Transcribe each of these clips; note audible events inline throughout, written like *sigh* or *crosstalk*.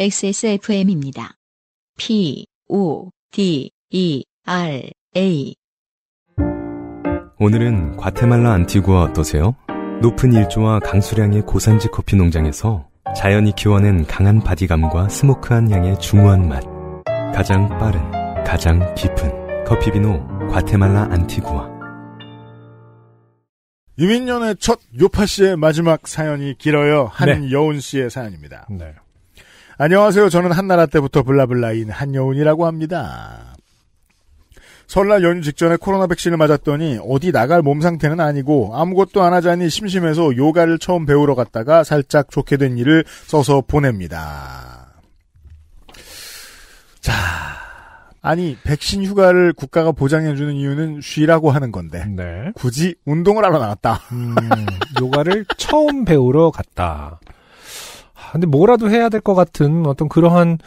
XSFM입니다. P, O, D, E, R, A. 오늘은 과테말라 안티구아 어떠세요? 높은 일조와 강수량의 고산지 커피 농장에서 자연이 키워낸 강한 바디감과 스모크한 향의 중후한 맛. 가장 빠른, 가장 깊은 커피비노 과테말라 안티구아. 유민년의 첫 요파 씨의 마지막 사연이 길어요. 한 네. 여운 씨의 사연입니다. 네. 안녕하세요. 저는 한나라 때부터 블라블라인 한여운이라고 합니다. 설날 연휴 직전에 코로나 백신을 맞았더니 어디 나갈 몸 상태는 아니고 아무것도 안 하자니 심심해서 요가를 처음 배우러 갔다가 살짝 좋게 된 일을 써서 보냅니다. 자, 아니 백신 휴가를 국가가 보장해주는 이유는 쉬라고 하는 건데 네. 굳이 운동을 하러 나갔다. 음, 요가를 처음 배우러 갔다. 근데 뭐라도 해야 될 것 같은 어떤 그러한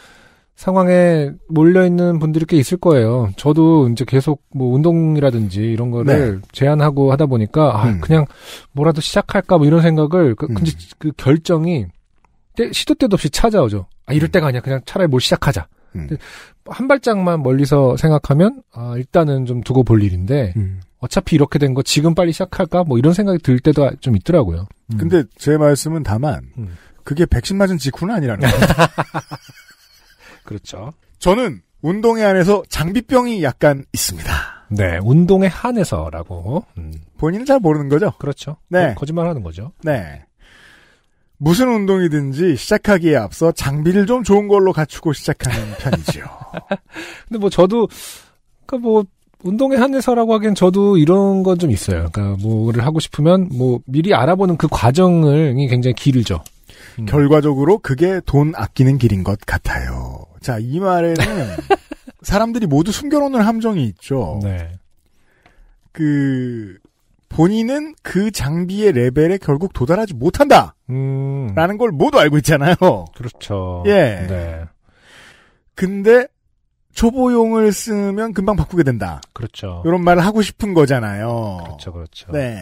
상황에 몰려있는 분들이 꽤 있을 거예요. 저도 이제 계속 뭐 운동이라든지 이런 거를 네. 제한하고 하다 보니까, 아, 음. 그냥 뭐라도 시작할까 뭐 이런 생각을, 그, 음. 근데 음. 그 결정이 때, 시도 때도 없이 찾아오죠. 아, 이럴 음. 때가 아니야. 그냥 차라리 뭘 시작하자. 음. 한 발짝만 멀리서 생각하면, 아, 일단은 좀 두고 볼 일인데, 음. 어차피 이렇게 된 거 지금 빨리 시작할까? 뭐 이런 생각이 들 때도 좀 있더라고요. 근데 제 말씀은 다만, 그게 백신 맞은 직후는 아니라는 거예요. *laughs* 그렇죠. 저는 운동에 한해서 장비병이 약간 있습니다. 네, 운동에 한해서라고. 음. 본인은 잘 모르는 거죠? 그렇죠. 네. 거짓말 하는 거죠. 네. 무슨 운동이든지 시작하기에 앞서 장비를 좀 좋은 걸로 갖추고 시작하는 *laughs* 편이지요. 근데 뭐 저도, 그 뭐, 운동에 한해서라고 하기엔 저도 이런 건 좀 있어요. 그니까 뭐를 하고 싶으면 뭐 미리 알아보는 그 과정이 굉장히 길죠. 음. 결과적으로 그게 돈 아끼는 길인 것 같아요. 자, 이 말에는 *laughs* 사람들이 모두 숨겨놓는 함정이 있죠. 네. 그 본인은 그 장비의 레벨에 결국 도달하지 못한다. 음. 라는 걸 모두 알고 있잖아요. 그렇죠. 예. 네. 근데 초보용을 쓰면 금방 바꾸게 된다. 그렇죠. 이런 말을 하고 싶은 거잖아요. 그렇죠, 그렇죠. 네.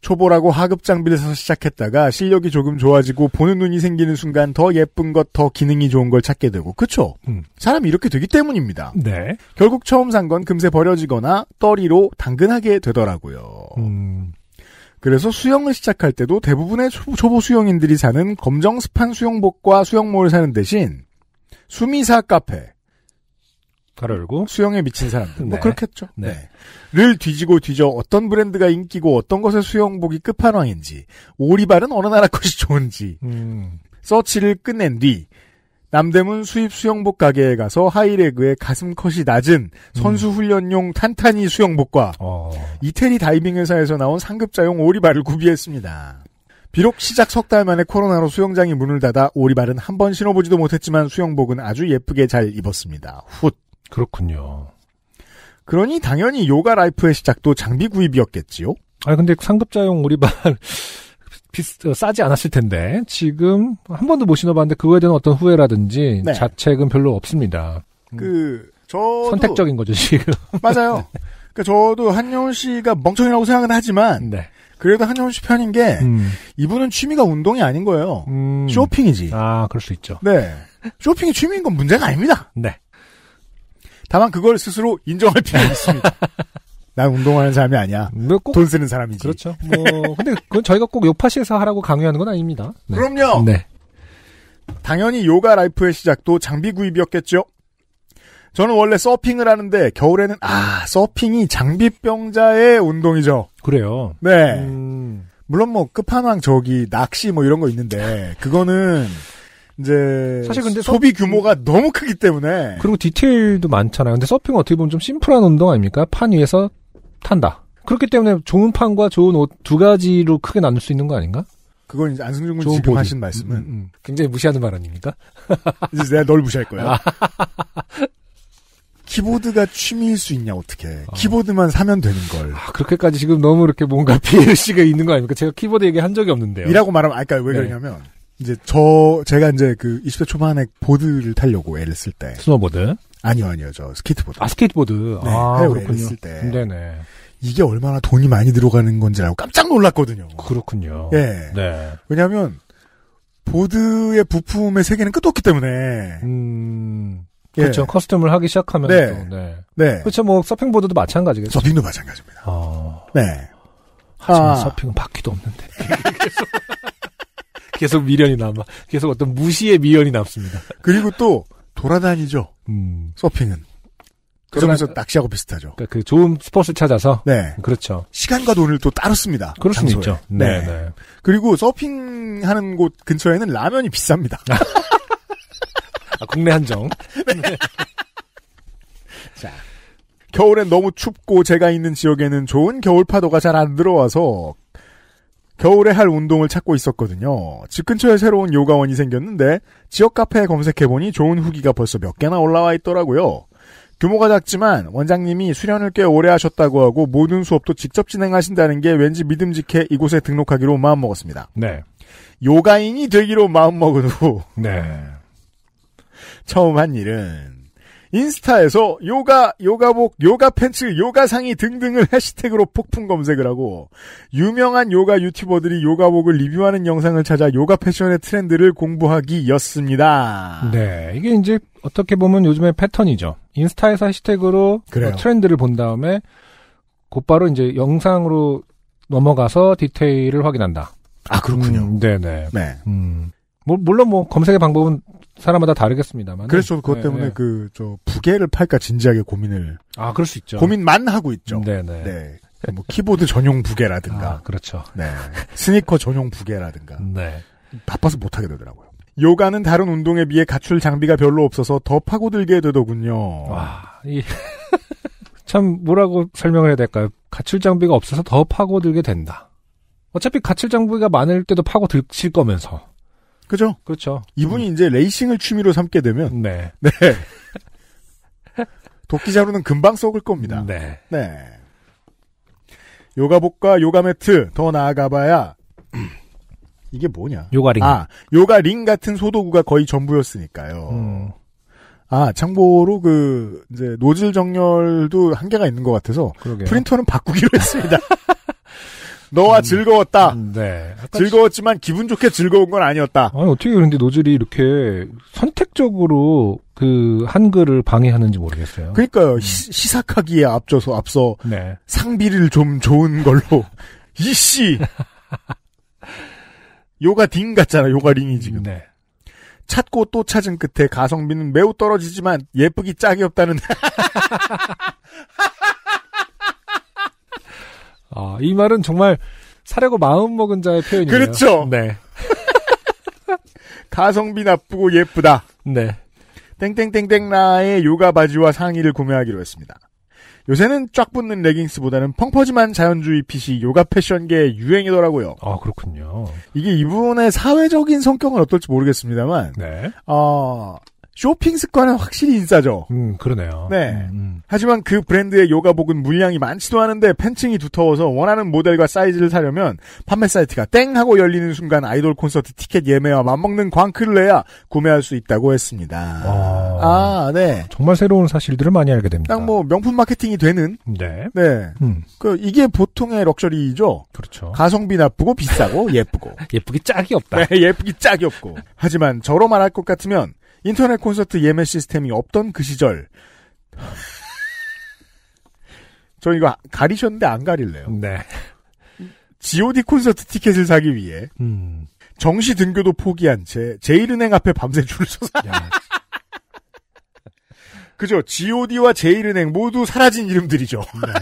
초보라고 하급 장비를 사서 시작했다가 실력이 조금 좋아지고 보는 눈이 생기는 순간 더 예쁜 것, 더 기능이 좋은 걸 찾게 되고 그쵸? 음. 사람이 이렇게 되기 때문입니다. 네. 결국 처음 산 건 금세 버려지거나 떨이로 당근하게 되더라고요. 음. 그래서 수영을 시작할 때도 대부분의 초보 수영인들이 사는 검정 스판 수영복과 수영모를 사는 대신 수미사 카페, 가로 열고 수영에 미친 사람들 뭐 *laughs* 네. 뭐 그렇겠죠. 네. 네. 를 뒤지고 뒤져 어떤 브랜드가 인기고 어떤 것의 수영복이 끝판왕인지 오리발은 어느 나라 것이 좋은지 음. 서치를 끝낸 뒤 남대문 수입 수영복 가게에 가서 하이레그의 가슴 컷이 낮은 선수 음. 훈련용 탄탄이 수영복과 어. 이태리 다이빙 회사에서 나온 상급자용 오리발을 구비했습니다. 비록 시작 석 달 만에 코로나로 수영장이 문을 닫아 오리발은 한 번 신어보지도 못했지만 수영복은 아주 예쁘게 잘 입었습니다. 훗. 그렇군요. 그러니 당연히 요가 라이프의 시작도 장비 구입이었겠지요? 아 근데 상급자용 우리발 *laughs* 비스, 어, 싸지 않았을 텐데 지금 한 번도 못 신어봤는데 그거에 대한 어떤 후회라든지 네. 자책은 별로 없습니다. 음. 그 저도 선택적인 거죠 지금. *laughs* 맞아요. 그 저도 한영운 씨가 멍청이라고 생각은 하지만 네. 그래도 한영운씨 편인 게 음. 이분은 취미가 운동이 아닌 거예요. 음. 쇼핑이지. 아 그럴 수 있죠. 네. 쇼핑이 취미인 건 문제가 아닙니다. 네. 다만 그걸 스스로 인정할 필요는 있습니다. *laughs* 난 운동하는 사람이 아니야. 뭐 꼭, 돈 쓰는 사람이지. 그렇죠. 뭐 근데 그건 저희가 꼭 요파시에서 하라고 강요하는 건 아닙니다. 네. 그럼요. 네. 당연히 요가 라이프의 시작도 장비 구입이었겠죠. 저는 원래 서핑을 하는데 겨울에는 아 서핑이 장비병자의 운동이죠. 그래요. 네. 음... 물론 뭐 끝판왕 저기 낚시 뭐 이런 거 있는데 그거는 이제 사실 근데 소비 규모가 너무 크기 때문에 그리고 디테일도 많잖아요. 근데 서핑 어떻게 보면 좀 심플한 운동 아닙니까? 판 위에서 탄다. 그렇기 때문에 좋은 판과 좋은 옷 두 가지로 크게 나눌 수 있는 거 아닌가? 그건 이제 안승준 군이 지금 보디. 하신 말씀은 음, 음. 음. 굉장히 무시하는 말아입니까 *laughs* 이제 내가 널 무시할 거야. 아. *laughs* 키보드가 취미일 수 있냐 어떻게 아. 키보드만 사면 되는 걸 아, 그렇게까지 지금 너무 이렇게 뭔가 PLC가 *laughs* 있는 거 아닙니까? 제가 키보드 얘기 한 적이 없는데요. 이라고 말하면 아까 그러니까 그까왜 네. 그러냐면 네. 이제 저 제가 이제 그 20대 초반에 보드를 타려고 애를 쓸 때 스노보드 아니요 아니요 저 스케이트보드 아 스케이트보드 네, 아 그렇군요 애때 네네 이게 얼마나 돈이 많이 들어가는 건지 알고 깜짝 놀랐거든요 그렇군요 예 네. 왜냐하면 보드의 부품의 세계는 끝도 없기 때문에 음 예. 그렇죠. 예. 커스텀을 하기 시작하면 네. 또, 네. 네. 그렇죠. 뭐 서핑 보드도 마찬가지겠죠. 서핑도 마찬가지입니다. 어... 네. 하지만 아... 서핑은 바퀴도 없는데. *laughs* 계속 미련이 남아. 계속 어떤 무시의 미련이 남습니다. 그리고 또 돌아다니죠. 음. 서핑은. 그러면서 그러 낚시하고 비슷하죠. 그러니까 그 좋은 스포츠 찾아서. 네. 그렇죠. 시간과 돈을 또 따로 씁니다. 그럴 수 있죠. 네. 네. 네. 그리고 서핑하는 곳 근처에는 라면이 비쌉니다. *laughs* 아, 국내 한정. *laughs* 네. 자. 겨울엔 너무 춥고 제가 있는 지역에는 좋은 겨울 파도가 잘 안 들어와서 겨울에 할 운동을 찾고 있었거든요. 집 근처에 새로운 요가원이 생겼는데 지역 카페에 검색해보니 좋은 후기가 벌써 몇 개나 올라와 있더라고요. 규모가 작지만 원장님이 수련을 꽤 오래 하셨다고 하고 모든 수업도 직접 진행하신다는 게 왠지 믿음직해 이곳에 등록하기로 마음먹었습니다. 네. 요가인이 되기로 마음먹은 후. 네. 처음 한 일은 인스타에서 요가, 요가복, 요가 팬츠, 요가 상의 등등을 해시태그로 폭풍 검색을 하고 유명한 요가 유튜버들이 요가복을 리뷰하는 영상을 찾아 요가 패션의 트렌드를 공부하기였습니다. 네, 이게 이제 어떻게 보면 요즘의 패턴이죠. 인스타에서 해시태그로 그래요. 트렌드를 본 다음에 곧바로 이제 영상으로 넘어가서 디테일을 확인한다. 아 그렇군요. 음, 네네. 네. 음. 뭐, 물론 뭐 검색의 방법은 사람마다 다르겠습니다만. 그래서 그것 예, 때문에 네, 예. 네. 그저 부계를 팔까 진지하게 고민을 아 그럴 수 있죠. 고민만 하고 있죠. 네네. 네. 네. 뭐 키보드 전용 부계라든가. 아, 그렇죠. 네. 스니커 전용 부계라든가. 네. 바빠서 못 하게 되더라고요. 요가는 다른 운동에 비해 가출 장비가 별로 없어서 더 파고들게 되더군요. 와, 이, *laughs* 참 뭐라고 설명을 해야 될까요? 가출 장비가 없어서 더 파고들게 된다. 어차피 가출 장비가 많을 때도 파고들 칠 거면서. 그죠? 그렇죠. 이분이 음. 이제 레이싱을 취미로 삼게 되면 네. *laughs* 네. 도끼자루는 금방 썩을 겁니다. 네. 네. 요가복과 요가 매트 더 나아가봐야 *clears throat* 이게 뭐냐? 요가링. 아, 요가링 같은 소도구가 거의 전부였으니까요. 음. 아, 참고로 그 이제 노즐 정렬도 한계가 있는 것 같아서 그러게요. 프린터는 바꾸기로 했습니다. *laughs* 너와 음, 즐거웠다. 음, 네. 즐거웠지만 기분 좋게 즐거운 건 아니었다. 아니, 어떻게 그런데 노즐이 이렇게 선택적으로 그 한글을 방해하는지 모르겠어요. 그러니까요. 음. 시, 삭하기에 앞서서 앞서 네. 상비를 좀 좋은 걸로 *laughs* 이 씨 요가 딩 같잖아. 요가 링이 지금. 네. 찾고 또 찾은 끝에 가성비는 매우 떨어지지만 예쁘기 짝이 없다는 *laughs* 아, 이 말은 정말 사려고 마음먹은 자의 표현이에요. 그렇죠. 네. *laughs* 가성비 나쁘고 예쁘다. 네. 땡땡땡땡 라의 요가 바지와 상의를 구매하기로 했습니다. 요새는 쫙 붙는 레깅스보다는 펑퍼짐한 자연주의 핏이 요가 패션계의 유행이더라고요. 아, 그렇군요. 이게 이분의 사회적인 성격은 어떨지 모르겠습니다만, 네. 어, 쇼핑 습관은 확실히 인싸죠. 음, 그러네요. 네. 음, 음. 하지만 그 브랜드의 요가복은 물량이 많지도 않은데 팬층이 두터워서 원하는 모델과 사이즈를 사려면 판매 사이트가 땡 하고 열리는 순간 아이돌 콘서트 티켓 예매와 맞먹는 광클을 내야 구매할 수 있다고 했습니다. 와, 아, 네. 정말 새로운 사실들을 많이 알게 됩니다. 딱 뭐 명품 마케팅이 되는. 네. 네. 음. 그 이게 보통의 럭셔리죠. 그렇죠. 가성비 나쁘고 비싸고 예쁘고. *laughs* 예쁘기 짝이 없다. 네, 예쁘기 짝이 없고. 하지만 저로 말할 것 같으면 인터넷 콘서트 예매 시스템이 없던 그 시절. *laughs* 저 이거 가리셨는데 안 가릴래요. 네. GOD 콘서트 티켓을 사기 위해 음. 정시 등교도 포기한 채 제일은행 앞에 밤새 줄을 서서 *laughs* 그죠? GOD와 제일은행 모두 사라진 이름들이죠. 네.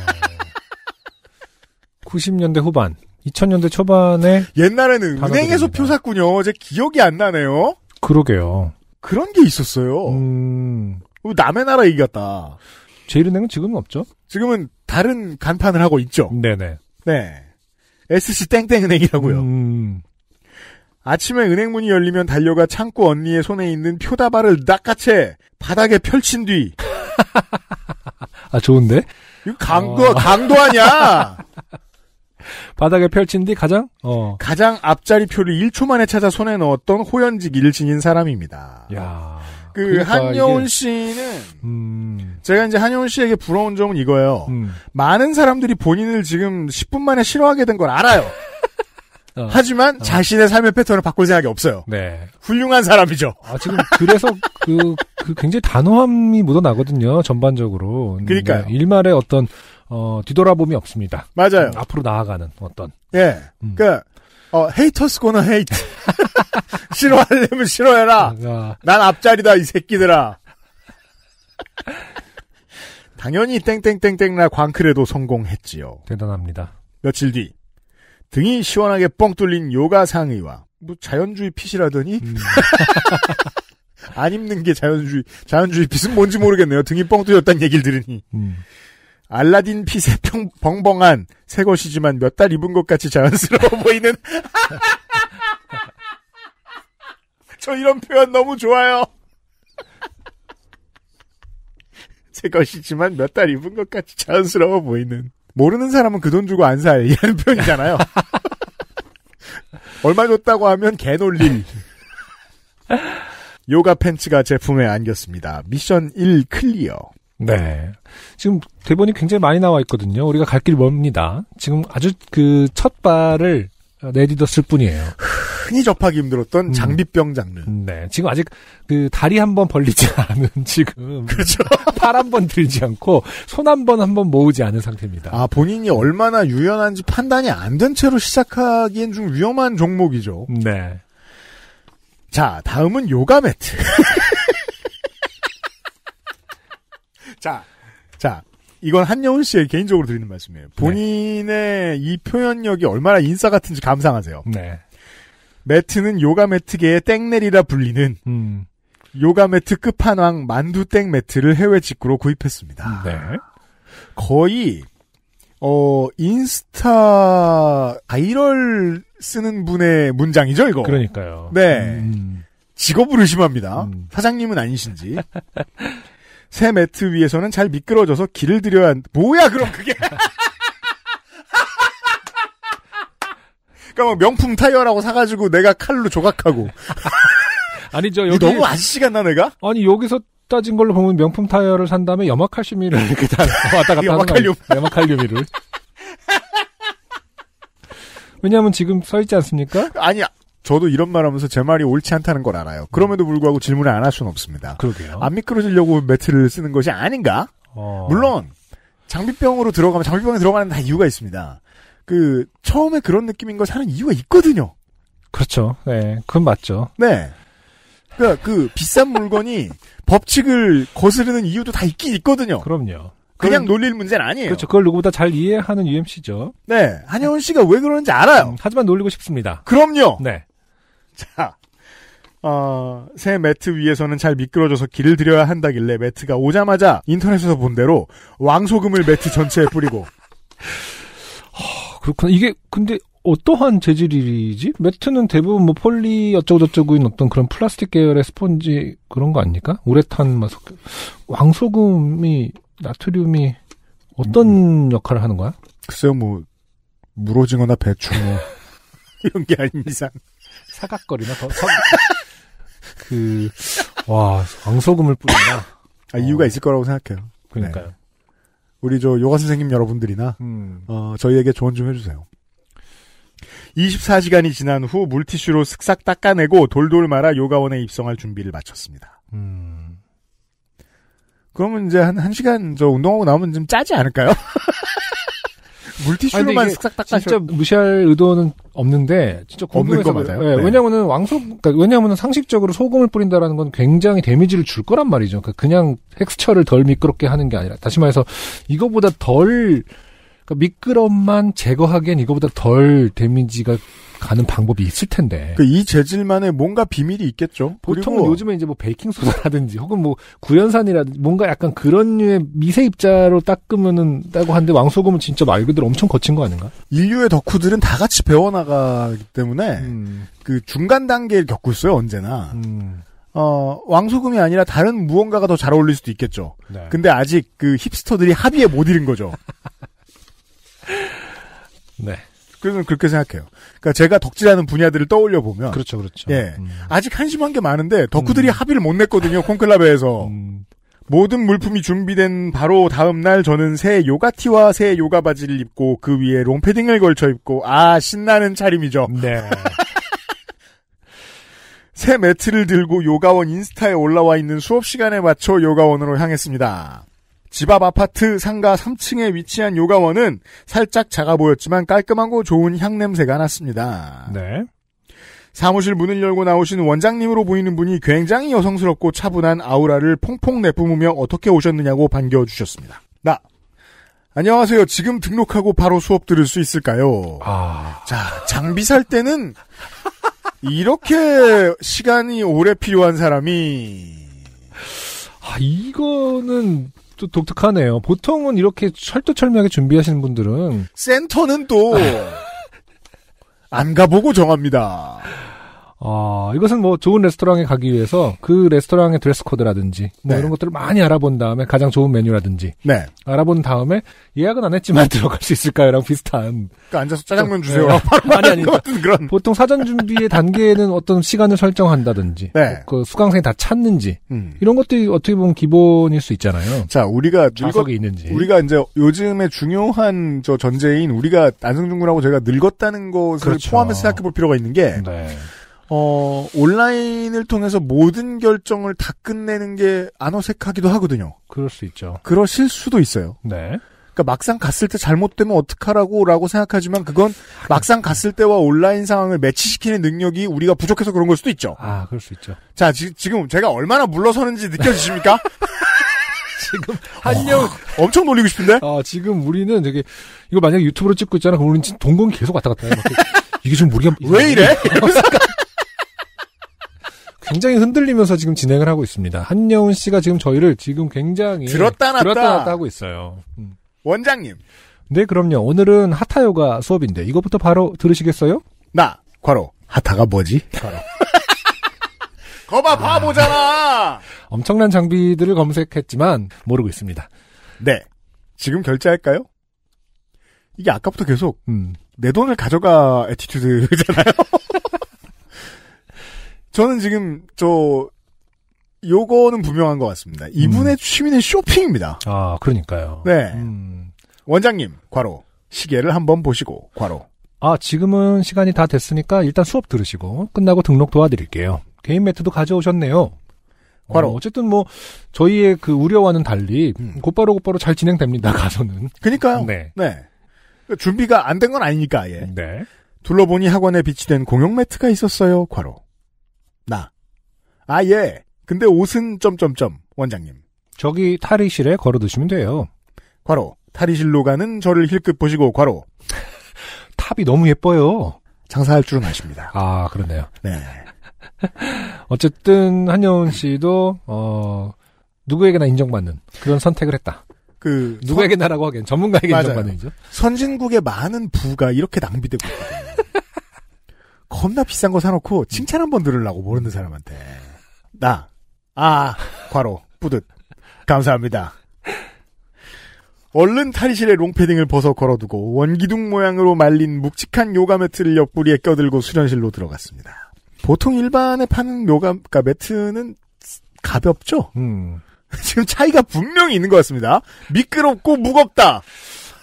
90년대 후반, 2000년대 초반에 옛날에는 은행에서 표 샀군요. 제 기억이 안 나네요. 그러게요. 그런 게 있었어요. 음... 어, 남의 나라 얘기 같다. 제일은행은 지금은 없죠? 지금은 다른 간판을 하고 있죠. 네네. 네. SC 땡땡은행이라고요. 음... 아침에 은행 문이 열리면 달려가 창고 언니의 손에 있는 표다발을 낚아채 바닥에 펼친 뒤. *laughs* 아 좋은데? 이거 강도 어... 강도 아니야? *laughs* 바닥에 펼친 뒤 가장 어. 가장 앞자리 표를 1초 만에 찾아 손에 넣었던 호연직 일진인 사람입니다. 야. 그 그러니까 한여운 이게... 씨는 음... 제가 이제 한여운 씨에게 부러운 점은 이거예요. 음. 많은 사람들이 본인을 지금 10분 만에 싫어하게 된 걸 알아요. *laughs* 어. 하지만 어. 자신의 삶의 패턴을 바꿀 생각이 없어요. 네. 훌륭한 사람이죠. 아, 지금 그래서 그, 그 굉장히 단호함이 묻어나거든요. 전반적으로. 그러니까요. 네, 일말의 어떤 어, 뒤돌아봄이 없습니다. 맞아요. 음, 앞으로 나아가는 어떤. 예. 음. 그러니까 어, 헤이터스 고너 헤이트. 싫어하려면 싫어해라. 난 앞자리다, 이 새끼들아. 당연히 땡땡땡땡나 광클에도 성공했지요. 대단합니다. 며칠 뒤 등이 시원하게 뻥 뚫린 요가 상의와 뭐 자연주의 핏이라더니 음. *laughs* 안 입는 게 자연주의 자연주의 핏은 뭔지 모르겠네요. 등이 뻥 뚫렸다는 얘기를 들으니 음. 알라딘 핏의 평, 벙벙한 새 것이지만 몇 달 입은 것 같이 자연스러워 *laughs* 보이는 *laughs* 저 이런 표현 너무 좋아요. *laughs* 새 것이지만 몇 달 입은 것 같이 자연스러워 보이는 모르는 사람은 그 돈 주고 안 살 이런 표현이잖아요. 얼마 줬다고 하면 개놀림. 요가 팬츠가 제품에 안겼습니다. 미션 1 클리어. 네. 지금 대본이 굉장히 많이 나와 있거든요. 우리가 갈 길이 멉니다. 지금 아주 그 첫 발을 내딛었을 뿐이에요. 흔히 접하기 힘들었던 음. 장비병 장르. 네. 지금 아직 그 다리 한 번 벌리지 *laughs* 않은 지금. 그렇죠. 팔 한 번 들지 않고 손 한 번 한 번 모으지 않은 상태입니다. 아, 본인이 얼마나 유연한지 판단이 안 된 채로 시작하기엔 좀 위험한 종목이죠. 네. 자, 다음은 요가 매트. *laughs* 자, 자, 이건 한여운 씨의 개인적으로 드리는 말씀이에요. 네. 본인의 네. 이 표현력이 얼마나 인싸 같은지 감상하세요. 네. 매트는 요가 매트계의 땡내리라 불리는 음. 요가 매트 끝판왕 만두 땡 매트를 해외 직구로 구입했습니다. 네. 거의 어 인스타 아이럴 쓰는 분의 문장이죠, 이거. 그러니까요. 네. 음. 직업을 의심합니다. 음. 사장님은 아니신지. *laughs* 새 매트 위에서는 잘 미끄러져서 길을 들여야 한... 뭐야 그럼 그게 그러니까 막 뭐 명품 타이어라고 사가지고 내가 칼로 조각하고 아니 저 여기 너무 아저씨 같나 내가 아니 여기서 따진 걸로 보면 명품 타이어를 산 다음에 염화칼슘이를 이렇게 *laughs* 다 왔다 갔다 염화칼륨 염화칼륨이를 왜냐하면 지금 서 있지 않습니까? 아니 야 저도 이런 말 하면서 제 말이 옳지 않다는 걸 알아요. 그럼에도 불구하고 질문을 안 할 수는 없습니다. 그러게요. 안 미끄러지려고 매트를 쓰는 것이 아닌가? 어... 물론, 장비병으로 들어가면, 장비병에 들어가는 다 이유가 있습니다. 그, 처음에 그런 느낌인 걸 사는 이유가 있거든요. 그렇죠. 네. 그건 맞죠. 네. 그그 그러니까 비싼 물건이 법칙을 거스르는 이유도 다 있긴 있거든요. 그럼요. 그냥 그건, 놀릴 문제는 아니에요. 그렇죠. 그걸 누구보다 잘 이해하는 UMC죠. 네. 한영훈 씨가 왜 그러는지 알아요. 음, 하지만 놀리고 싶습니다. 그럼요. 네. 자, 어, 새 매트 위에서는 잘 미끄러져서 길을 들여야 한다길래 매트가 오자마자 인터넷에서 본 대로 왕소금을 매트 전체에 뿌리고. 어, 그렇구나. 이게 근데 어떠한 재질이지? 매트는 대부분 뭐 폴리 어쩌고저쩌고인 어떤 그런 플라스틱 계열의 스펀지 그런 거 아닙니까? 우레탄 막섞 왕소금이 나트륨이 어떤 음, 역할을 하는 거야? 글쎄요, 뭐 무로징어나 배추 뭐 *laughs* 이런 게 아닌 이상. 사각거리나 더, 서, *laughs* 그, 와, 왕소금을 뿌린다. 아, 이유가 어. 있을 거라고 생각해요. 네. 그러니까요. 네. 우리 저 요가 선생님 여러분들이나 음. 어, 저희에게 조언 좀 해주세요. 24시간이 지난 후 물티슈로 슥싹 닦아내고 돌돌 말아 요가원에 입성할 준비를 마쳤습니다. 음. 그러면 이제 한, 한 시간 저 운동하고 나오면 좀 짜지 않을까요? *laughs* 물티슈로만 싹 닦아. 진짜 무시할 의도는 없는데 진짜 궁금해서 없는 거 맞아요. 네. 왜냐면은 왕소 그러니까 왜냐면은 상식적으로 소금을 뿌린다라는 건 굉장히 데미지를 줄 거란 말이죠. 그러니까 그냥 텍스처를 덜 미끄럽게 하는 게 아니라 다시 말해서 이거보다 덜 그러니까 미끄럼만 제거하기엔 이거보다 덜 데미지가 가는 방법이 있을 텐데. 그 이 재질만의 뭔가 비밀이 있겠죠. 보통 은 요즘에 이제 뭐 베이킹 소다라든지 혹은 뭐 구연산이라든지 뭔가 약간 그런 류의 미세 입자로 닦으면은 따고 는데 왕소금은 진짜 말 그대로 엄청 거친 거 아닌가? 인류의 덕후들은 다 같이 배워나가기 때문에 음. 그 중간 단계를 겪고 있어요 언제나. 음. 어, 왕소금이 아니라 다른 무언가가 더 잘 어울릴 수도 있겠죠. 네. 근데 아직 그 힙스터들이 합의에 못 이른 거죠. *laughs* *laughs* 네. 그래서 그렇게 생각해요. 그러니까 제가 덕질하는 분야들을 떠올려 보면 그렇죠, 그렇죠. 예, 음. 아직 한심한 게 많은데 덕후들이 음. 합의를 못 냈거든요 콘클라베에서 *laughs* 음. 모든 물품이 준비된 바로 다음 날 저는 새 요가 티와 새 요가 바지를 입고 그 위에 롱패딩을 걸쳐 입고 아 신나는 차림이죠. 네. *laughs* 새 매트를 들고 요가원 인스타에 올라와 있는 수업 시간에 맞춰 요가원으로 향했습니다. 집앞 아파트 상가 3층에 위치한 요가원은 살짝 작아 보였지만 깔끔하고 좋은 향냄새가 났습니다. 네. 사무실 문을 열고 나오신 원장님으로 보이는 분이 굉장히 여성스럽고 차분한 아우라를 퐁퐁 내뿜으며 어떻게 오셨느냐고 반겨주셨습니다. 나. 안녕하세요. 지금 등록하고 바로 수업 들을 수 있을까요? 아... 자, 장비 살 때는 이렇게 시간이 오래 필요한 사람이 아 이거는 또 독특하네요. 보통은 이렇게 철두철미하게 준비하시는 분들은 센터는 또 안 *laughs* 가보고 정합니다. 어, 이것은 뭐 좋은 레스토랑에 가기 위해서 그 레스토랑의 드레스 코드라든지 뭐 네. 이런 것들을 많이 알아본 다음에 가장 좋은 메뉴라든지 네. 알아본 다음에 예약은 안 했지만 *laughs* 들어갈 수 있을까요랑 비슷한 그러니까 앉아서 짜장면 주세요. 네. 아니 아니 같은 그런 보통 사전 준비의 단계에는 어떤 시간을 설정한다든지 네. 그 수강생이 다 찾는지 음. 이런 것들이 어떻게 보면 기본일 수 있잖아요. 자 우리가 좌석이 있는지 우리가 이제 요즘에 중요한 저 전제인 우리가 안성준 군하고 저희가 늙었다는 것을 그렇죠. 포함해서 생각해볼 필요가 있는 게. 네. 어, 온라인을 통해서 모든 결정을 다 끝내는 게 안 어색하기도 하거든요. 그럴 수 있죠. 그러실 수도 있어요. 네. 그러니까 막상 갔을 때 잘못되면 어떡하라고라고 생각하지만 그건 막상 갔을 때와 온라인 상황을 매치시키는 능력이 우리가 부족해서 그런 걸 수도 있죠. 아, 그럴 수 있죠. 자, 지, 지금 제가 얼마나 물러서는지 느껴지십니까? *laughs* 지금 *laughs* 어. 한영 어, 엄청 놀리고 싶은데? 아, 지금 우리는 되게 이거 만약에 유튜브로 찍고 있잖아. 그럼 우리는 동공 계속 왔다 갔다 해. 이게 지금 우리가 왜 이래? *laughs* 굉장히 흔들리면서 지금 진행을 하고 있습니다. 한여운 씨가 지금 저희를 지금 굉장히 들었다 놨다, 들었다 놨다 하고 있어요. 음. 원장님. 네, 그럼요. 오늘은 하타요가 수업인데 이것부터 바로 들으시겠어요? 나 과로 하타가 뭐지? 과로. *laughs* 거봐 봐보잖아 엄청난 장비들을 검색했지만 모르고 있습니다. 네. 지금 결제할까요? 이게 아까부터 계속 음. 내 돈을 가져가 에티튜드잖아요. *laughs* 저는 지금 저 요거는 분명한 것 같습니다. 이분의 음. 취미는 쇼핑입니다. 아, 그러니까요. 네. 음. 원장님, 과로. 시계를 한번 보시고, 과로. 아, 지금은 시간이 다 됐으니까 일단 수업 들으시고, 끝나고 등록 도와드릴게요. 개인 매트도 가져오셨네요. 과로. 어, 쨌든 뭐, 저희의 그 우려와는 달리, 음. 곧바로 곧바로 잘 진행됩니다, 가서는. 그니까요. 네. 네. 준비가 안 된 건 아니니까, 예. 네. 둘러보니 학원에 비치된 공용 매트가 있었어요, 과로. 나. 아, 예. 근데 옷은, 점점점, 원장님. 저기 탈의실에 걸어두시면 돼요. 과로. 탈의실로 가는 저를 힐끗 보시고, 과로. *laughs* 탑이 너무 예뻐요. 장사할 줄은 아십니다. 아, 그렇네요. 네. *laughs* 어쨌든, 한여운 씨도, 어, 누구에게나 인정받는 그런 선택을 했다. 그 누구에게나라고 하기엔 전문가에게 인정받는 거죠. 선진국의 많은 부가 이렇게 낭비되고 있거든요. 겁나 비싼 거 사놓고 칭찬 한 번 들으려고 모르는 사람한테 나 아 과로 뿌듯 감사합니다. 얼른 탈의실에 롱패딩을 벗어 걸어두고 원기둥 모양으로 말린 묵직한 요가 매트를 옆구리에 껴들고 수련실로 들어갔습니다. 보통 일반에 파는 요가 그러니까 매트는 가볍죠. 음. *laughs* 지금 차이가 분명히 있는 것 같습니다. 미끄럽고 무겁다.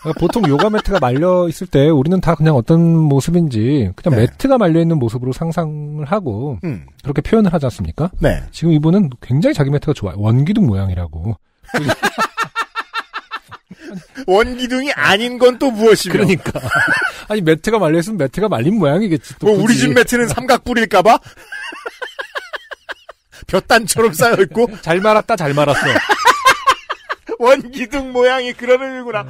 그러니까 보통 요가 매트가 말려 있을 때 우리는 다 그냥 어떤 모습인지 그냥 네. 매트가 말려 있는 모습으로 상상을 하고 음. 그렇게 표현을 하지 않습니까? 네. 지금 이분은 굉장히 자기 매트가 좋아요. 원기둥 모양이라고. *laughs* 원기둥이 아닌 건 또 무엇이며? 그러니까. *laughs* 아니 매트가 말려 있으면 매트가 말린 모양이겠지. 뭐 굳이. 우리 집 매트는 삼각뿔일까봐. *laughs* 볕단처럼 쌓여 있고. 잘 말았다, 잘 말았어. *laughs* 원기둥 모양이 그런 의미구나. 음.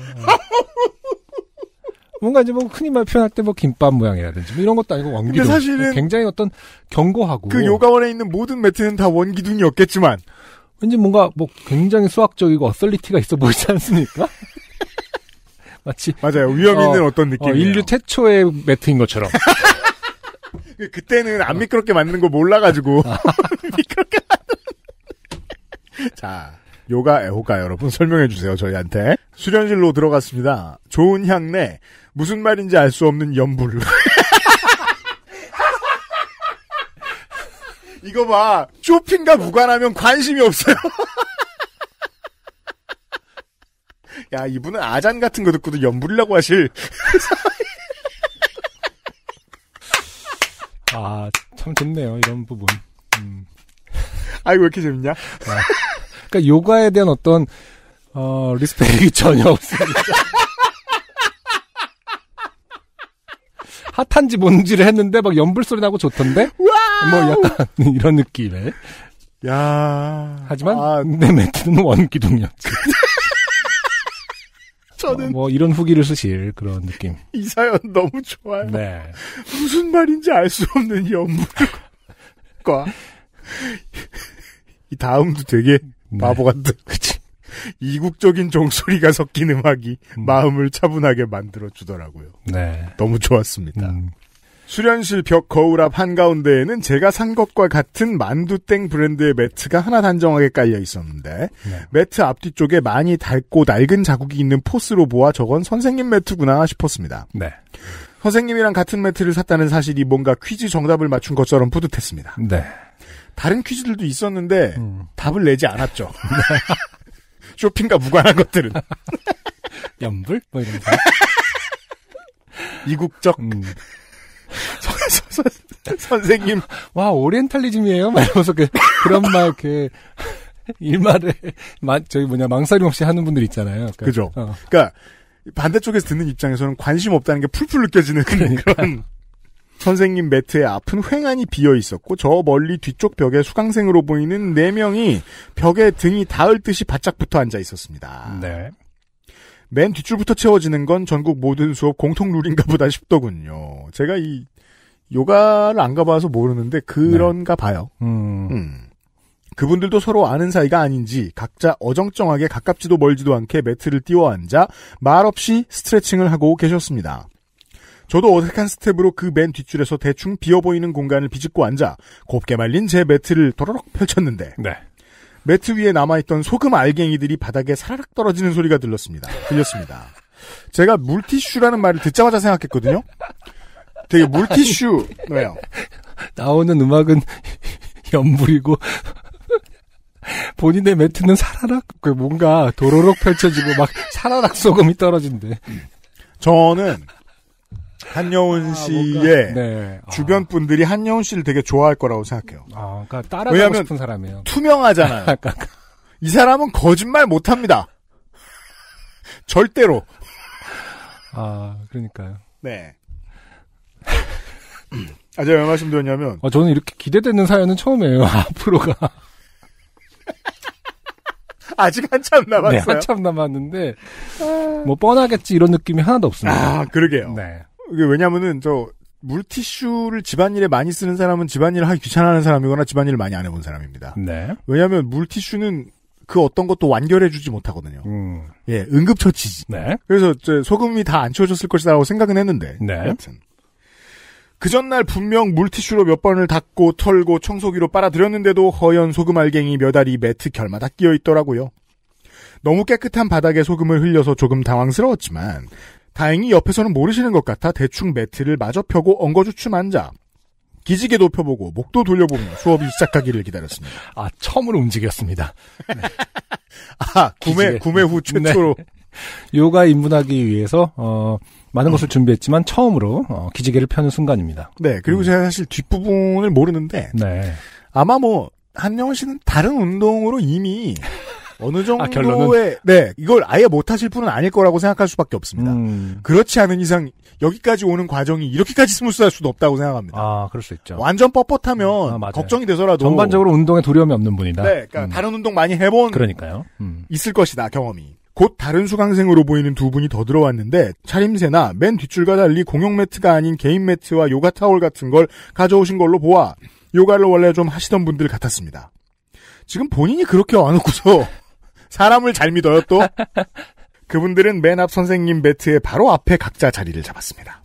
뭔가 이제 뭐 흔히 말 표현할 때 뭐 김밥 모양이라든지 뭐 이런 것도 아니고 원기둥. 사실은 굉장히 어떤 경고하고 그 요가원에 있는 모든 매트는 다 원기둥이었겠지만 왠지 뭔가 뭐 굉장히 수학적이고 어설리티가 있어 보이지 않습니까? *laughs* 마치 맞아요 위험 있는 어, 떤 느낌 이에 어, 인류 최초의 매트인 것처럼. *laughs* 그때는 안 미끄럽게 만드는 거 몰라가지고 미끄럽게 만드는. 자 요가 애호가 여러분 설명해 주세요 저희한테 수련실로 들어갔습니다 좋은 향내 무슨 말인지 알 수 없는 연불 *laughs* 이거 봐 쇼핑과 무관하면 관심이 없어요 *laughs* 야 이분은 아잔 같은 거 듣고도 연불이라고 하실 *laughs* 아참 좋네요 이런 부분 음. 아이고 왜 이렇게 재밌냐 아. 그러니까 요가에 대한 어떤 어, 리스펙이 *laughs* 전혀 없습니다. 핫한지 뭔지를 했는데 막 연불 소리 나고 좋던데 뭐 약간 *laughs* 이런 느낌에 야 하지만 아, 내 멘트는 원기둥이었지 *laughs* 저는 어, 뭐 이런 후기를 쓰실 그런 느낌 이 사연 너무 좋아요 네. 무슨 말인지 알 수 없는 연불과 이 다음도 되게 네. 바보 같은. *laughs* 그치. 이국적인 종소리가 섞인 음악이 음. 마음을 차분하게 만들어 주더라고요. 네. 너무 좋았습니다. 음. 수련실 벽 거울 앞 한가운데에는 제가 산 것과 같은 만두땡 브랜드의 매트가 하나 단정하게 깔려 있었는데 네. 매트 앞뒤쪽에 많이 닳고 낡은 자국이 있는 포스로 보아 저건 선생님 매트구나 싶었습니다. 네. 선생님이랑 같은 매트를 샀다는 사실이 뭔가 퀴즈 정답을 맞춘 것처럼 뿌듯했습니다. 네. 다른 퀴즈들도 있었는데 음. 답을 내지 않았죠. *laughs* 쇼핑과 무관한 것들은 연불 *laughs* 뭐 이런 거 *laughs* 이국적 음. 선, 선, 선생님 와 오리엔탈리즘이에요 말하면서 그, 그런 말그 일말을 저희 뭐냐 망설임 없이 하는 분들 있잖아요. 그러니까, 그죠. 어. 그러니까 반대쪽에서 듣는 입장에서는 관심 없다는 게 풀풀 느껴지는 그러니까. 그런 선생님 매트의 앞은 횡안이 비어 있었고 저 멀리 뒤쪽 벽에 수강생으로 보이는 네 명이 벽에 등이 닿을 듯이 바짝 붙어 앉아 있었습니다. 네. 맨 뒷줄부터 채워지는 건 전국 모든 수업 공통 룰인가 보다 싶더군요. 제가 이 요가를 안 가봐서 모르는데 그런가 봐요. 음. 음. 그분들도 서로 아는 사이가 아닌지 각자 어정쩡하게 가깝지도 멀지도 않게 매트를 띄워 앉아 말없이 스트레칭을 하고 계셨습니다. 저도 어색한 스텝으로 그 맨 뒷줄에서 대충 비어 보이는 공간을 비집고 앉아 곱게 말린 제 매트를 도로록 펼쳤는데 네. 매트 위에 남아있던 소금 알갱이들이 바닥에 사라락 떨어지는 소리가 들렸습니다. 들렸습니다. 제가 물티슈라는 말을 듣자마자 생각했거든요. 되게 물티슈 왜요? 나오는 음악은 연불이고 본인의 매트는 사라락 그 뭔가 도로록 펼쳐지고 막 사라락 소금이 떨어진대. 저는 한여운 아, 씨의 네. 주변 아. 분들이 한여운 씨를 되게 좋아할 거라고 생각해요. 아, 그러니까 따라가고 싶은 사람이에요. 투명하잖아요. *laughs* 그러니까 그 이 사람은 거짓말 못 합니다. *laughs* 절대로. 아, 그러니까요. 네. 아, 제가 왜 말씀드렸냐면. 아, 저는 이렇게 기대되는 사연은 처음이에요. *laughs* 앞으로가. 아직 한참 남았어요. 네, 한참 남았는데 뭐 뻔하겠지 이런 느낌이 하나도 없습니다. 아, 그러게요. 네. 이게 왜냐면은 저 물티슈를 집안일에 많이 쓰는 사람은 집안일을 하기 귀찮아하는 사람이거나 집안일을 많이 안 해본 사람입니다. 네. 왜냐하면 물티슈는 그 어떤 것도 완결해주지 못하거든요. 음. 예, 응급처치지. 네. 그래서 저 소금이 다안 치워졌을 것이라고 다 생각은 했는데. 네. 하여튼. 그 전날 분명 물티슈로 몇 번을 닦고 털고 청소기로 빨아들였는데도 허연 소금 알갱이 몇 알이 매트 결마다 끼어 있더라고요. 너무 깨끗한 바닥에 소금을 흘려서 조금 당황스러웠지만 다행히 옆에서는 모르시는 것 같아 대충 매트를 마저 펴고 엉거주춤 앉아 기지개도 펴보고 목도 돌려보며 수업이 시작하기를 기다렸습니다. *laughs* 아 처음으로 움직였습니다. 네. 아 구매 기지개. 구매 후 최초로 네. 요가 입문하기 위해서 어, 많은 것을 준비했지만 처음으로 어, 기지개를 펴는 순간입니다. 네 그리고 음. 제가 사실 뒷부분을 모르는데 네. 아마 뭐 한영원 씨는 다른 운동으로 이미 어느 아, 정도의 아, 네 이걸 아예 못하실 분은 아닐 거라고 생각할 수밖에 없습니다. 음. 그렇지 않은 이상 여기까지 오는 과정이 이렇게까지 스무스할 수도 없다고 생각합니다. 아 그럴 수 있죠. 완전 뻣뻣하면 음, 아, 걱정이 되서라도 전반적으로 운동에 두려움이 없는 분이다. 네, 그러니까 음. 다른 운동 많이 해본 그러니까요. 음. 있을 것이다 경험이. 곧 다른 수강생으로 보이는 두 분이 더 들어왔는데 차림새나 맨 뒷줄과 달리 공용 매트가 아닌 개인 매트와 요가 타월 같은 걸 가져오신 걸로 보아 요가를 원래 좀 하시던 분들 같았습니다. 지금 본인이 그렇게 안웃고서 사람을 잘 믿어요, 또. *laughs* 그분들은 맨 앞 선생님 매트의 바로 앞에 각자 자리를 잡았습니다.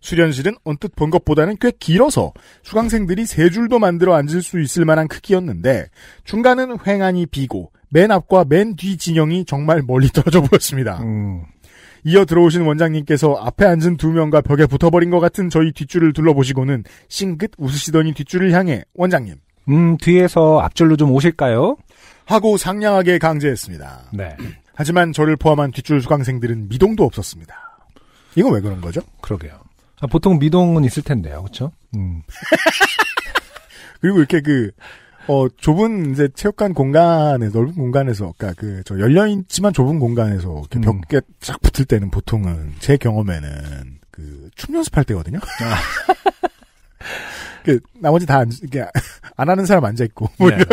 수련실은 언뜻 본 것보다는 꽤 길어서 수강생들이 세 줄도 만들어 앉을 수 있을 만한 크기였는데 중간은 횡안이 비고 맨 앞과 맨 뒤 진영이 정말 멀리 *laughs* 떨어져 보였습니다. 음. 이어 들어오신 원장님께서 앞에 앉은 두 명과 벽에 붙어버린 것 같은 저희 뒷줄을 둘러보시고는 싱긋 웃으시더니 뒷줄을 향해 원장님. 음 뒤에서 앞줄로 좀 오실까요? 하고 상냥하게 강제했습니다. 네. *clears throat* 하지만 저를 포함한 뒷줄 수강생들은 미동도 없었습니다. 이건 왜 그런 거죠? 그러게요. 아, 보통 미동은 있을 텐데요, 그렇죠? 음. *laughs* 그리고 이렇게 그 어, 좁은 이제 체육관 공간에 넓은 공간에서 그러니까 그 저 열려 있지만 좁은 공간에서 이렇게 음. 벽에 쫙 붙을 때는 보통은 제 경험에는 그 춤 연습할 때거든요. 아. *laughs* 그 나머지 다 이렇게 안 하는 사람 앉아 있고 뭐 예. 이런.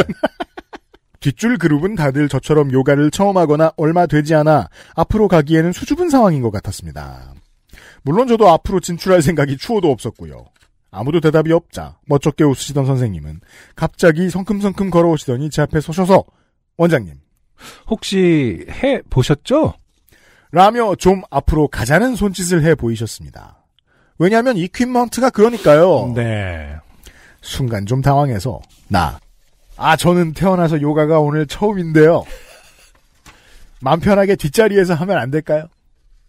뒷줄 그룹은 다들 저처럼 요가를 처음 하거나 얼마 되지 않아 앞으로 가기에는 수줍은 상황인 것 같았습니다. 물론 저도 앞으로 진출할 생각이 추호도 없었고요. 아무도 대답이 없자 멋쩍게 웃으시던 선생님은 갑자기 성큼성큼 걸어오시더니 제 앞에 서셔서 원장님 혹시 해 보셨죠? 라며 좀 앞으로 가자는 손짓을 해 보이셨습니다. 왜냐하면 이퀸먼트가 그러니까요. 네. 순간 좀 당황해서 나 아, 저는 태어나서 요가가 오늘 처음인데요. 맘 편하게 뒷자리에서 하면 안 될까요?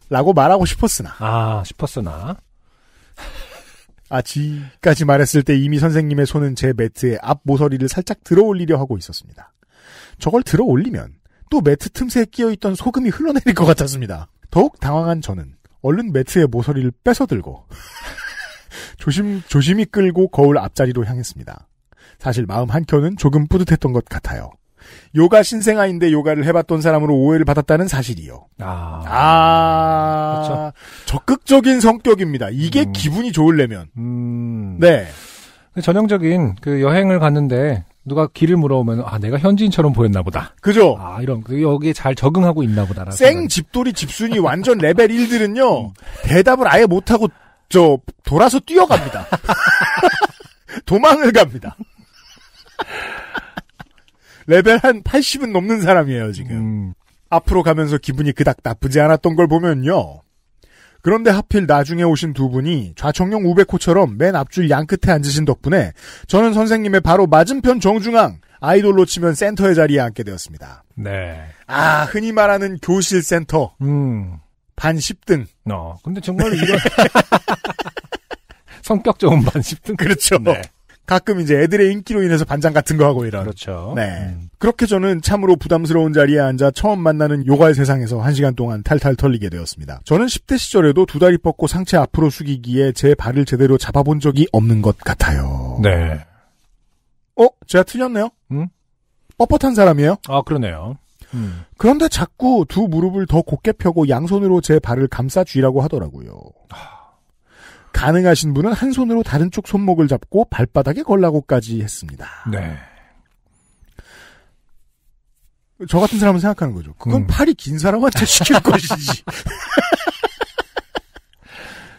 라고 말하고 싶었으나. 아, 싶었으나. 아지까지 말했을 때 이미 선생님의 손은 제 매트의 앞 모서리를 살짝 들어 올리려 하고 있었습니다. 저걸 들어 올리면 또 매트 틈새에 끼어 있던 소금이 흘러내릴 것 같았습니다. 더욱 당황한 저는 얼른 매트의 모서리를 뺏어 들고 *laughs* 조심 조심히 끌고 거울 앞자리로 향했습니다. 사실 마음 한켠은 조금 뿌듯했던 것 같아요. 요가 신생아인데 요가를 해봤던 사람으로 오해를 받았다는 사실이요. 아, 아... 그렇죠. 적극적인 성격입니다. 이게 음... 기분이 좋을려면 음... 네. 전형적인 그 여행을 갔는데 누가 길을 물어보면 아 내가 현지인처럼 보였나 보다. 그죠? 아 이런 그 여기에 잘 적응하고 있나 보다는생 집돌이 집순이 완전 레벨 1들은요 대답을 아예 못하고 저 돌아서 뛰어갑니다. *laughs* 도망을 갑니다. *laughs* 레벨 한 80은 넘는 사람이에요, 지금. 음. 앞으로 가면서 기분이 그닥 나쁘지 않았던 걸 보면요. 그런데 하필 나중에 오신 두 분이 좌청룡 우베호처럼맨 앞줄 양 끝에 앉으신 덕분에 저는 선생님의 바로 맞은편 정중앙 아이돌로 치면 센터의 자리에 앉게 되었습니다. 네. 아 흔히 말하는 교실 센터. 음. 반 10등. 어. 근데 정말 이거 *laughs* 성격 좋은 반 10등. 그렇죠. 네. 가끔 이제 애들의 인기로 인해서 반장 같은 거 하고 이런. 그렇죠. 네. 음. 그렇게 저는 참으로 부담스러운 자리에 앉아 처음 만나는 요가의 세상에서 한 시간 동안 탈탈 털리게 되었습니다. 저는 10대 시절에도 두 다리 뻗고 상체 앞으로 숙이기에 제 발을 제대로 잡아본 적이 없는 것 같아요. 네. 어? 제가 틀렸네요? 음? 뻣뻣한 사람이에요? 아, 그러네요. 음. 그런데 자꾸 두 무릎을 더 곧게 펴고 양손으로 제 발을 감싸 쥐라고 하더라고요. 하... 아. 가능하신 분은 한 손으로 다른 쪽 손목을 잡고 발바닥에 걸라고까지 했습니다. 네. 저 같은 사람은 생각하는 거죠. 그건 음. 팔이 긴 사람한테 시킬 *laughs* 것이지.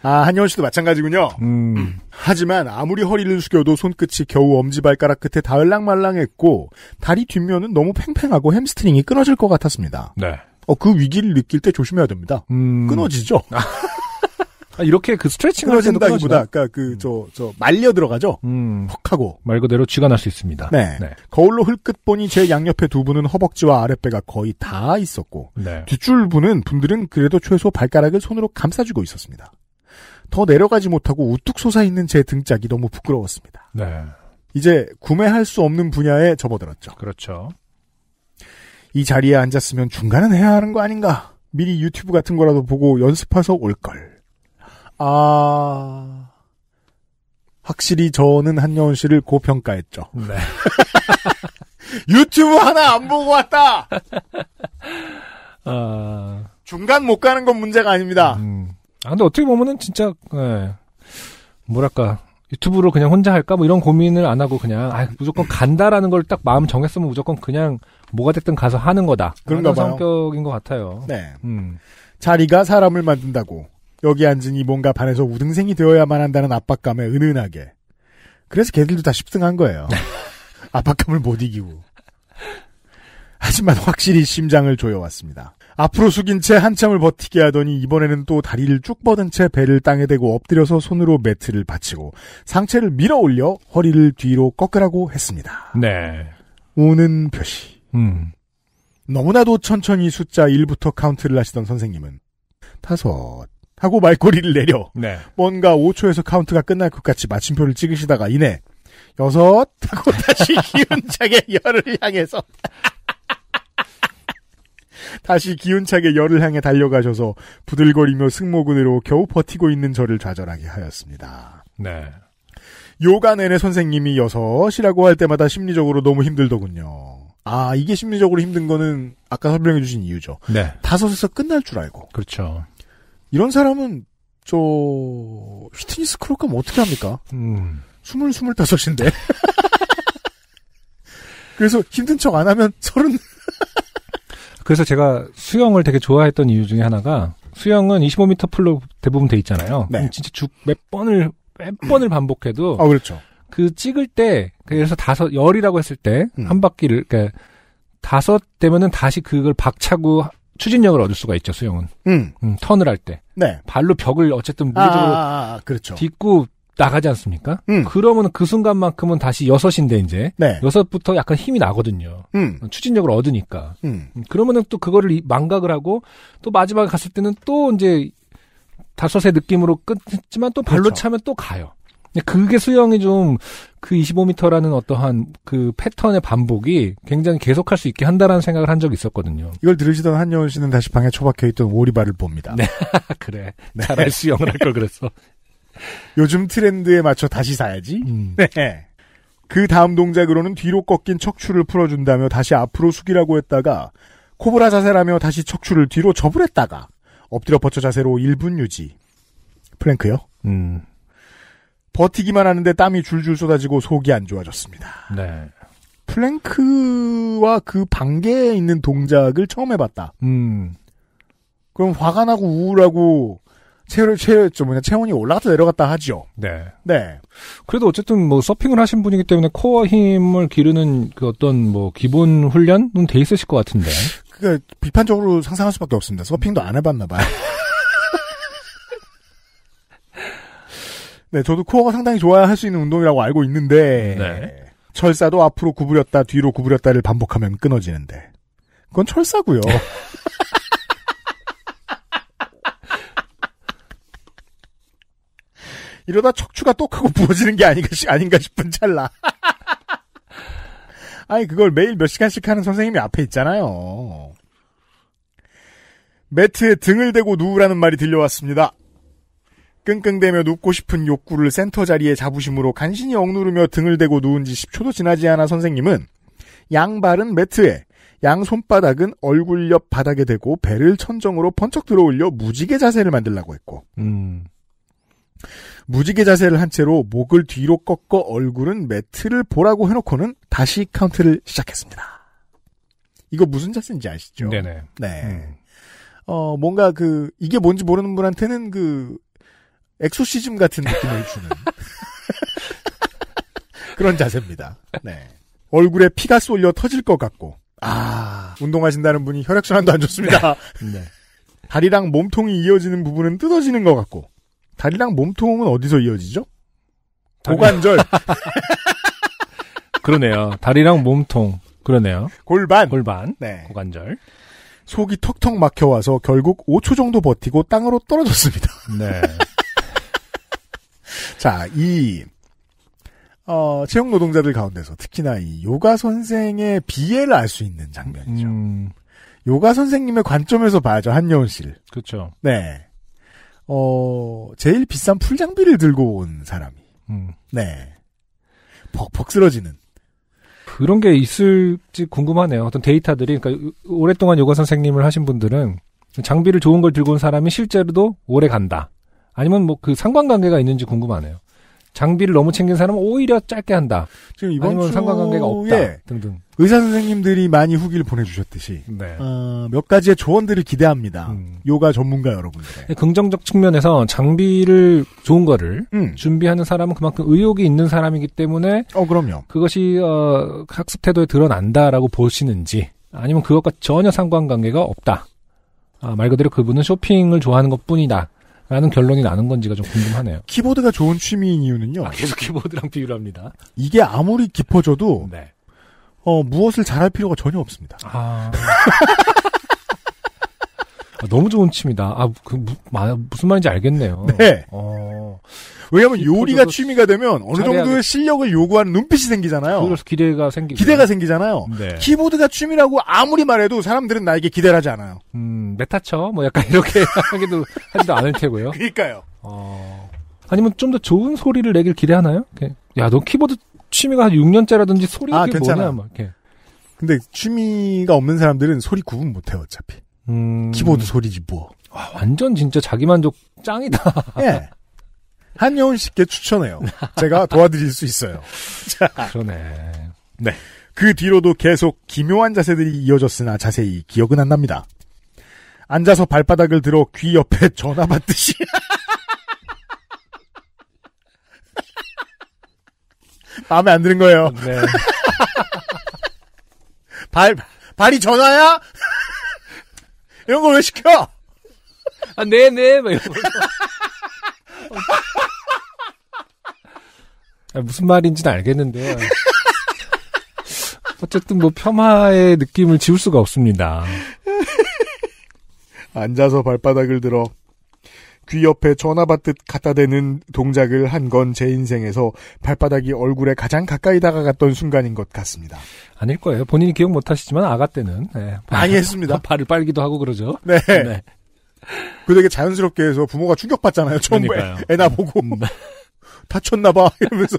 아, 한영원 씨도 마찬가지군요. 음. 하지만 아무리 허리를 숙여도 손끝이 겨우 엄지발가락 끝에 닿을랑말랑했고 다리 뒷면은 너무 팽팽하고 햄스트링이 끊어질 것 같았습니다. 네. 어, 그 위기를 느낄 때 조심해야 됩니다. 음. 끊어지죠. *laughs* 아, 이렇게 그 스트레칭 을하신다기보다 아까 그러니까 그저저 음. 말려 들어가죠. 음. 퍽 하고 말 그대로 쥐가 날 수 있습니다. 네. 네. 거울로 흘끗 보니 제 양옆에 두 분은 허벅지와 아랫배가 거의 다 있었고 네. 뒷줄 분은 분들은 그래도 최소 발가락을 손으로 감싸주고 있었습니다. 더 내려가지 못하고 우뚝 솟아 있는 제 등짝이 너무 부끄러웠습니다. 네. 이제 구매할 수 없는 분야에 접어들었죠. 그렇죠. 이 자리에 앉았으면 중간은 해야 하는 거 아닌가? 미리 유튜브 같은 거라도 보고 연습해서 올 걸. 아, 확실히 저는 한여운 씨를 고평가했죠. 네. *laughs* 유튜브 하나 안 보고 왔다! 아... 중간 못 가는 건 문제가 아닙니다. 음. 아, 근데 어떻게 보면은 진짜, 네. 뭐랄까, 유튜브로 그냥 혼자 할까? 뭐 이런 고민을 안 하고 그냥, 아, 무조건 간다라는 걸 딱 마음 정했으면 무조건 그냥 뭐가 됐든 가서 하는 거다. 그런 성격인 것 같아요. 네. 음. 자리가 사람을 만든다고 여기 앉으니 뭔가 반에서 우등생이 되어야만 한다는 압박감에 은은하게. 그래서 걔들도 다 10등 한 거예요. *laughs* 압박감을 못 이기고. 하지만 확실히 심장을 조여왔습니다. 앞으로 숙인 채 한참을 버티게 하더니 이번에는 또 다리를 쭉 뻗은 채 배를 땅에 대고 엎드려서 손으로 매트를 받치고 상체를 밀어 올려 허리를 뒤로 꺾으라고 했습니다. 네. 우는 표시. 음. 너무나도 천천히 숫자 1부터 카운트를 하시던 선생님은 다섯, 하고 말꼬리를 내려 네. 뭔가 5초에서 카운트가 끝날 것 같이 마침표를 찍으시다가 이내 여섯 하고 *laughs* 다시 기운차게 열을 향해서 *laughs* 다시 기운차게 열을 향해 달려가셔서 부들거리며 승모근으로 겨우 버티고 있는 저를 좌절하게 하였습니다. 네. 요가 내내 선생님이 여섯이라고 할 때마다 심리적으로 너무 힘들더군요. 아, 이게 심리적으로 힘든 거는 아까 설명해 주신 이유죠. 네. 다섯에서 끝날 줄 알고. 그렇죠. 이런 사람은 저 휘트니스 크로감 어떻게 합니까? 음. 스물 스물인데 *laughs* 그래서 힘든 척 안 하면 서른. *laughs* 그래서 제가 수영을 되게 좋아했던 이유 중에 하나가 수영은 25m 풀로 대부분 돼 있잖아요. 네. 진짜 죽 몇 번을 몇 번을 반복해도. 아 그렇죠. 그 찍을 때 그래서 다섯 열이라고 했을 때한 음. 바퀴를 그러니까 다섯 되면은 다시 그걸 박차고 추진력을 얻을 수가 있죠 수영은. 음. 음 턴을 할 때. 네. 발로 벽을 어쨌든 무리적으로 아, 아, 아, 아, 그렇죠. 딛고 나가지 않습니까? 음. 그러면 그 순간만큼은 다시 여섯인데 이제 네. 여섯부터 약간 힘이 나거든요. 음. 추진력을 얻으니까. 음. 음 그러면은 또 그거를 망각을 하고 또 마지막에 갔을 때는 또 이제 다섯의 느낌으로 끝했지만 또 발로 그렇죠. 차면 또 가요. 그게 수영이 좀 그 25m라는 어떠한 그 패턴의 반복이 굉장히 계속할 수 있게 한다라는 생각을 한 적이 있었거든요. 이걸 들으시던 한여운 씨는 다시 방에 초박혀 있던 오리발을 봅니다. 네, *laughs* 그래. 네. 잘할 수영을 할 걸 그랬어. 요즘 트렌드에 맞춰 다시 사야지. 음. 네. 그 다음 동작으로는 뒤로 꺾인 척추를 풀어준다며 다시 앞으로 숙이라고 했다가 코브라 자세라며 다시 척추를 뒤로 접으랬다가 엎드려 버텨 자세로 1분 유지. 플랭크요? 음. 버티기만 하는데 땀이 줄줄 쏟아지고 속이 안 좋아졌습니다. 네. 플랭크와 그 반개에 있는 동작을 처음 해봤다. 음. 그럼 화가 나고 우울하고 체열 체열 저 뭐냐 체온이 올라갔다 내려갔다 하죠. 네. 네. 그래도 어쨌든 뭐 서핑을 하신 분이기 때문에 코어 힘을 기르는 그 어떤 뭐 기본 훈련은 돼 있으실 것 같은데. 그니까 비판적으로 상상할 수밖에 없습니다. 서핑도 안 해봤나 봐요. *laughs* 네, 저도 코어가 상당히 좋아야 할 수 있는 운동이라고 알고 있는데 네. 철사도 앞으로 구부렸다 뒤로 구부렸다를 반복하면 끊어지는데 그건 철사고요. *laughs* 이러다 척추가 똑하고 부러지는 게 아닌가, 아닌가 싶은 찰나. *laughs* 아니 그걸 매일 몇 시간씩 하는 선생님이 앞에 있잖아요. 매트에 등을 대고 누우라는 말이 들려왔습니다. 끙끙대며 눕고 싶은 욕구를 센터 자리에 자부심으로 간신히 억누르며 등을 대고 누운 지 10초도 지나지 않아 선생님은 양발은 매트에 양 손바닥은 얼굴 옆 바닥에 대고 배를 천정으로 번쩍 들어올려 무지개 자세를 만들라고 했고 음. 무지개 자세를 한 채로 목을 뒤로 꺾어 얼굴은 매트를 보라고 해놓고는 다시 카운트를 시작했습니다. 이거 무슨 자세인지 아시죠? 네네. 네. 음. 어, 뭔가 그, 이게 뭔지 모르는 분한테는 그, 엑소시즘 같은 느낌을 주는 그런 자세입니다. 네. 얼굴에 피가 쏠려 터질 것 같고 아 운동하신다는 분이 혈액순환도 안 좋습니다. 네. 네. 다리랑 몸통이 이어지는 부분은 뜯어지는 것 같고 다리랑 몸통은 어디서 이어지죠? 고관절. 그러네요. 다리랑 몸통. 그러네요. 골반. 골반. 네. 고관절. 속이 턱턱 막혀와서 결국 5초 정도 버티고 땅으로 떨어졌습니다. 네. *laughs* 자, 이, 어, 채용 노동자들 가운데서 특히나 이 요가 선생의 비애를 알 수 있는 장면이죠. 음. 요가 선생님의 관점에서 봐야죠, 한여운 씨를. 그죠 네. 어, 제일 비싼 풀장비를 들고 온 사람이. 음. 네. 벅벅 쓰러지는. 그런 게 있을지 궁금하네요. 어떤 데이터들이, 그러니까 오랫동안 요가 선생님을 하신 분들은 장비를 좋은 걸 들고 온 사람이 실제로도 오래 간다. 아니면 뭐 그 상관관계가 있는지 궁금하네요. 장비를 너무 챙긴 사람은 오히려 짧게 한다. 지금 이번 아니면 상관관계가 없다. 등등. 의사 선생님들이 많이 후기를 보내주셨듯이 네. 어, 몇 가지의 조언들을 기대합니다. 음. 요가 전문가 여러분들. 네, 긍정적 측면에서 장비를 좋은 거를 음. 준비하는 사람은 그만큼 의욕이 있는 사람이기 때문에 어 그럼요. 그것이 어, 학습 태도에 드러난다라고 보시는지 아니면 그것과 전혀 상관관계가 없다. 아, 말 그대로 그분은 쇼핑을 좋아하는 것뿐이다. 라는 결론이 나는 건지가 좀 궁금하네요. 키보드가 좋은 취미인 이유는요. 아, 계속 키보드랑 비유합니다. 이게 아무리 깊어져도 네. 어, 무엇을 잘할 필요가 전혀 없습니다. 아... *laughs* 아, 너무 좋은 취미다. 아, 그, 무, 슨 말인지 알겠네요. 네. 어... 왜냐하면 요리가 취미가 되면 어느 정도의 잘해야겠 실력을 요구하는 눈빛이 생기잖아요. 그래서 기대가 생기 기대가 생기잖아요. 네. 키보드가 취미라고 아무리 말해도 사람들은 나에게 기대를 하지 않아요. 음, 메타쳐 뭐 약간 이렇게 *laughs* 하기도 하지도 않을 테고요. 그러니까요. 어... 아니면 좀 더 좋은 소리를 내길 기대하나요? 야, 너 키보드 취미가 한 6년째라든지 소리가 아, 괜찮아. 뭐냐 뭐 이렇게. 근데 취미가 없는 사람들은 소리 구분 못해요 어차피. 음... 키보드 소리지 뭐. 와, 완전 진짜 자기 만족 짱이다. 예. *laughs* 한여운 씨께 추천해요. 제가 도와드릴 수 있어요. *laughs* 자, 그러네. 네. 그 뒤로도 계속 기묘한 자세들이 이어졌으나 자세히 기억은 안 납니다. 앉아서 발바닥을 들어 귀 옆에 *laughs* 전화 받듯이. *laughs* 마음에 안 드는 거예요. 네. 발, 발이 전화야? 이런 걸 왜 시켜? 아, 네네, 네. 막 이러고. 아, 무슨 말인지는 알겠는데 *laughs* 어쨌든 뭐 폄하의 느낌을 지울 수가 없습니다. 앉아서 발바닥을 들어 귀 옆에 전화 받듯 갖다 대는 동작을 한 건 제 인생에서 발바닥이 얼굴에 가장 가까이 다가갔던 순간인 것 같습니다. 아닐 거예요. 본인이 기억 못 하시지만 아가 때는 네, 발, 많이 했습니다. *laughs* 발을 빨기도 하고 그러죠. 네. 네. 그 되게 자연스럽게 해서 부모가 충격받잖아요. 처음에 애나 보고. 음, 네. 다쳤나봐 *laughs* 이러면서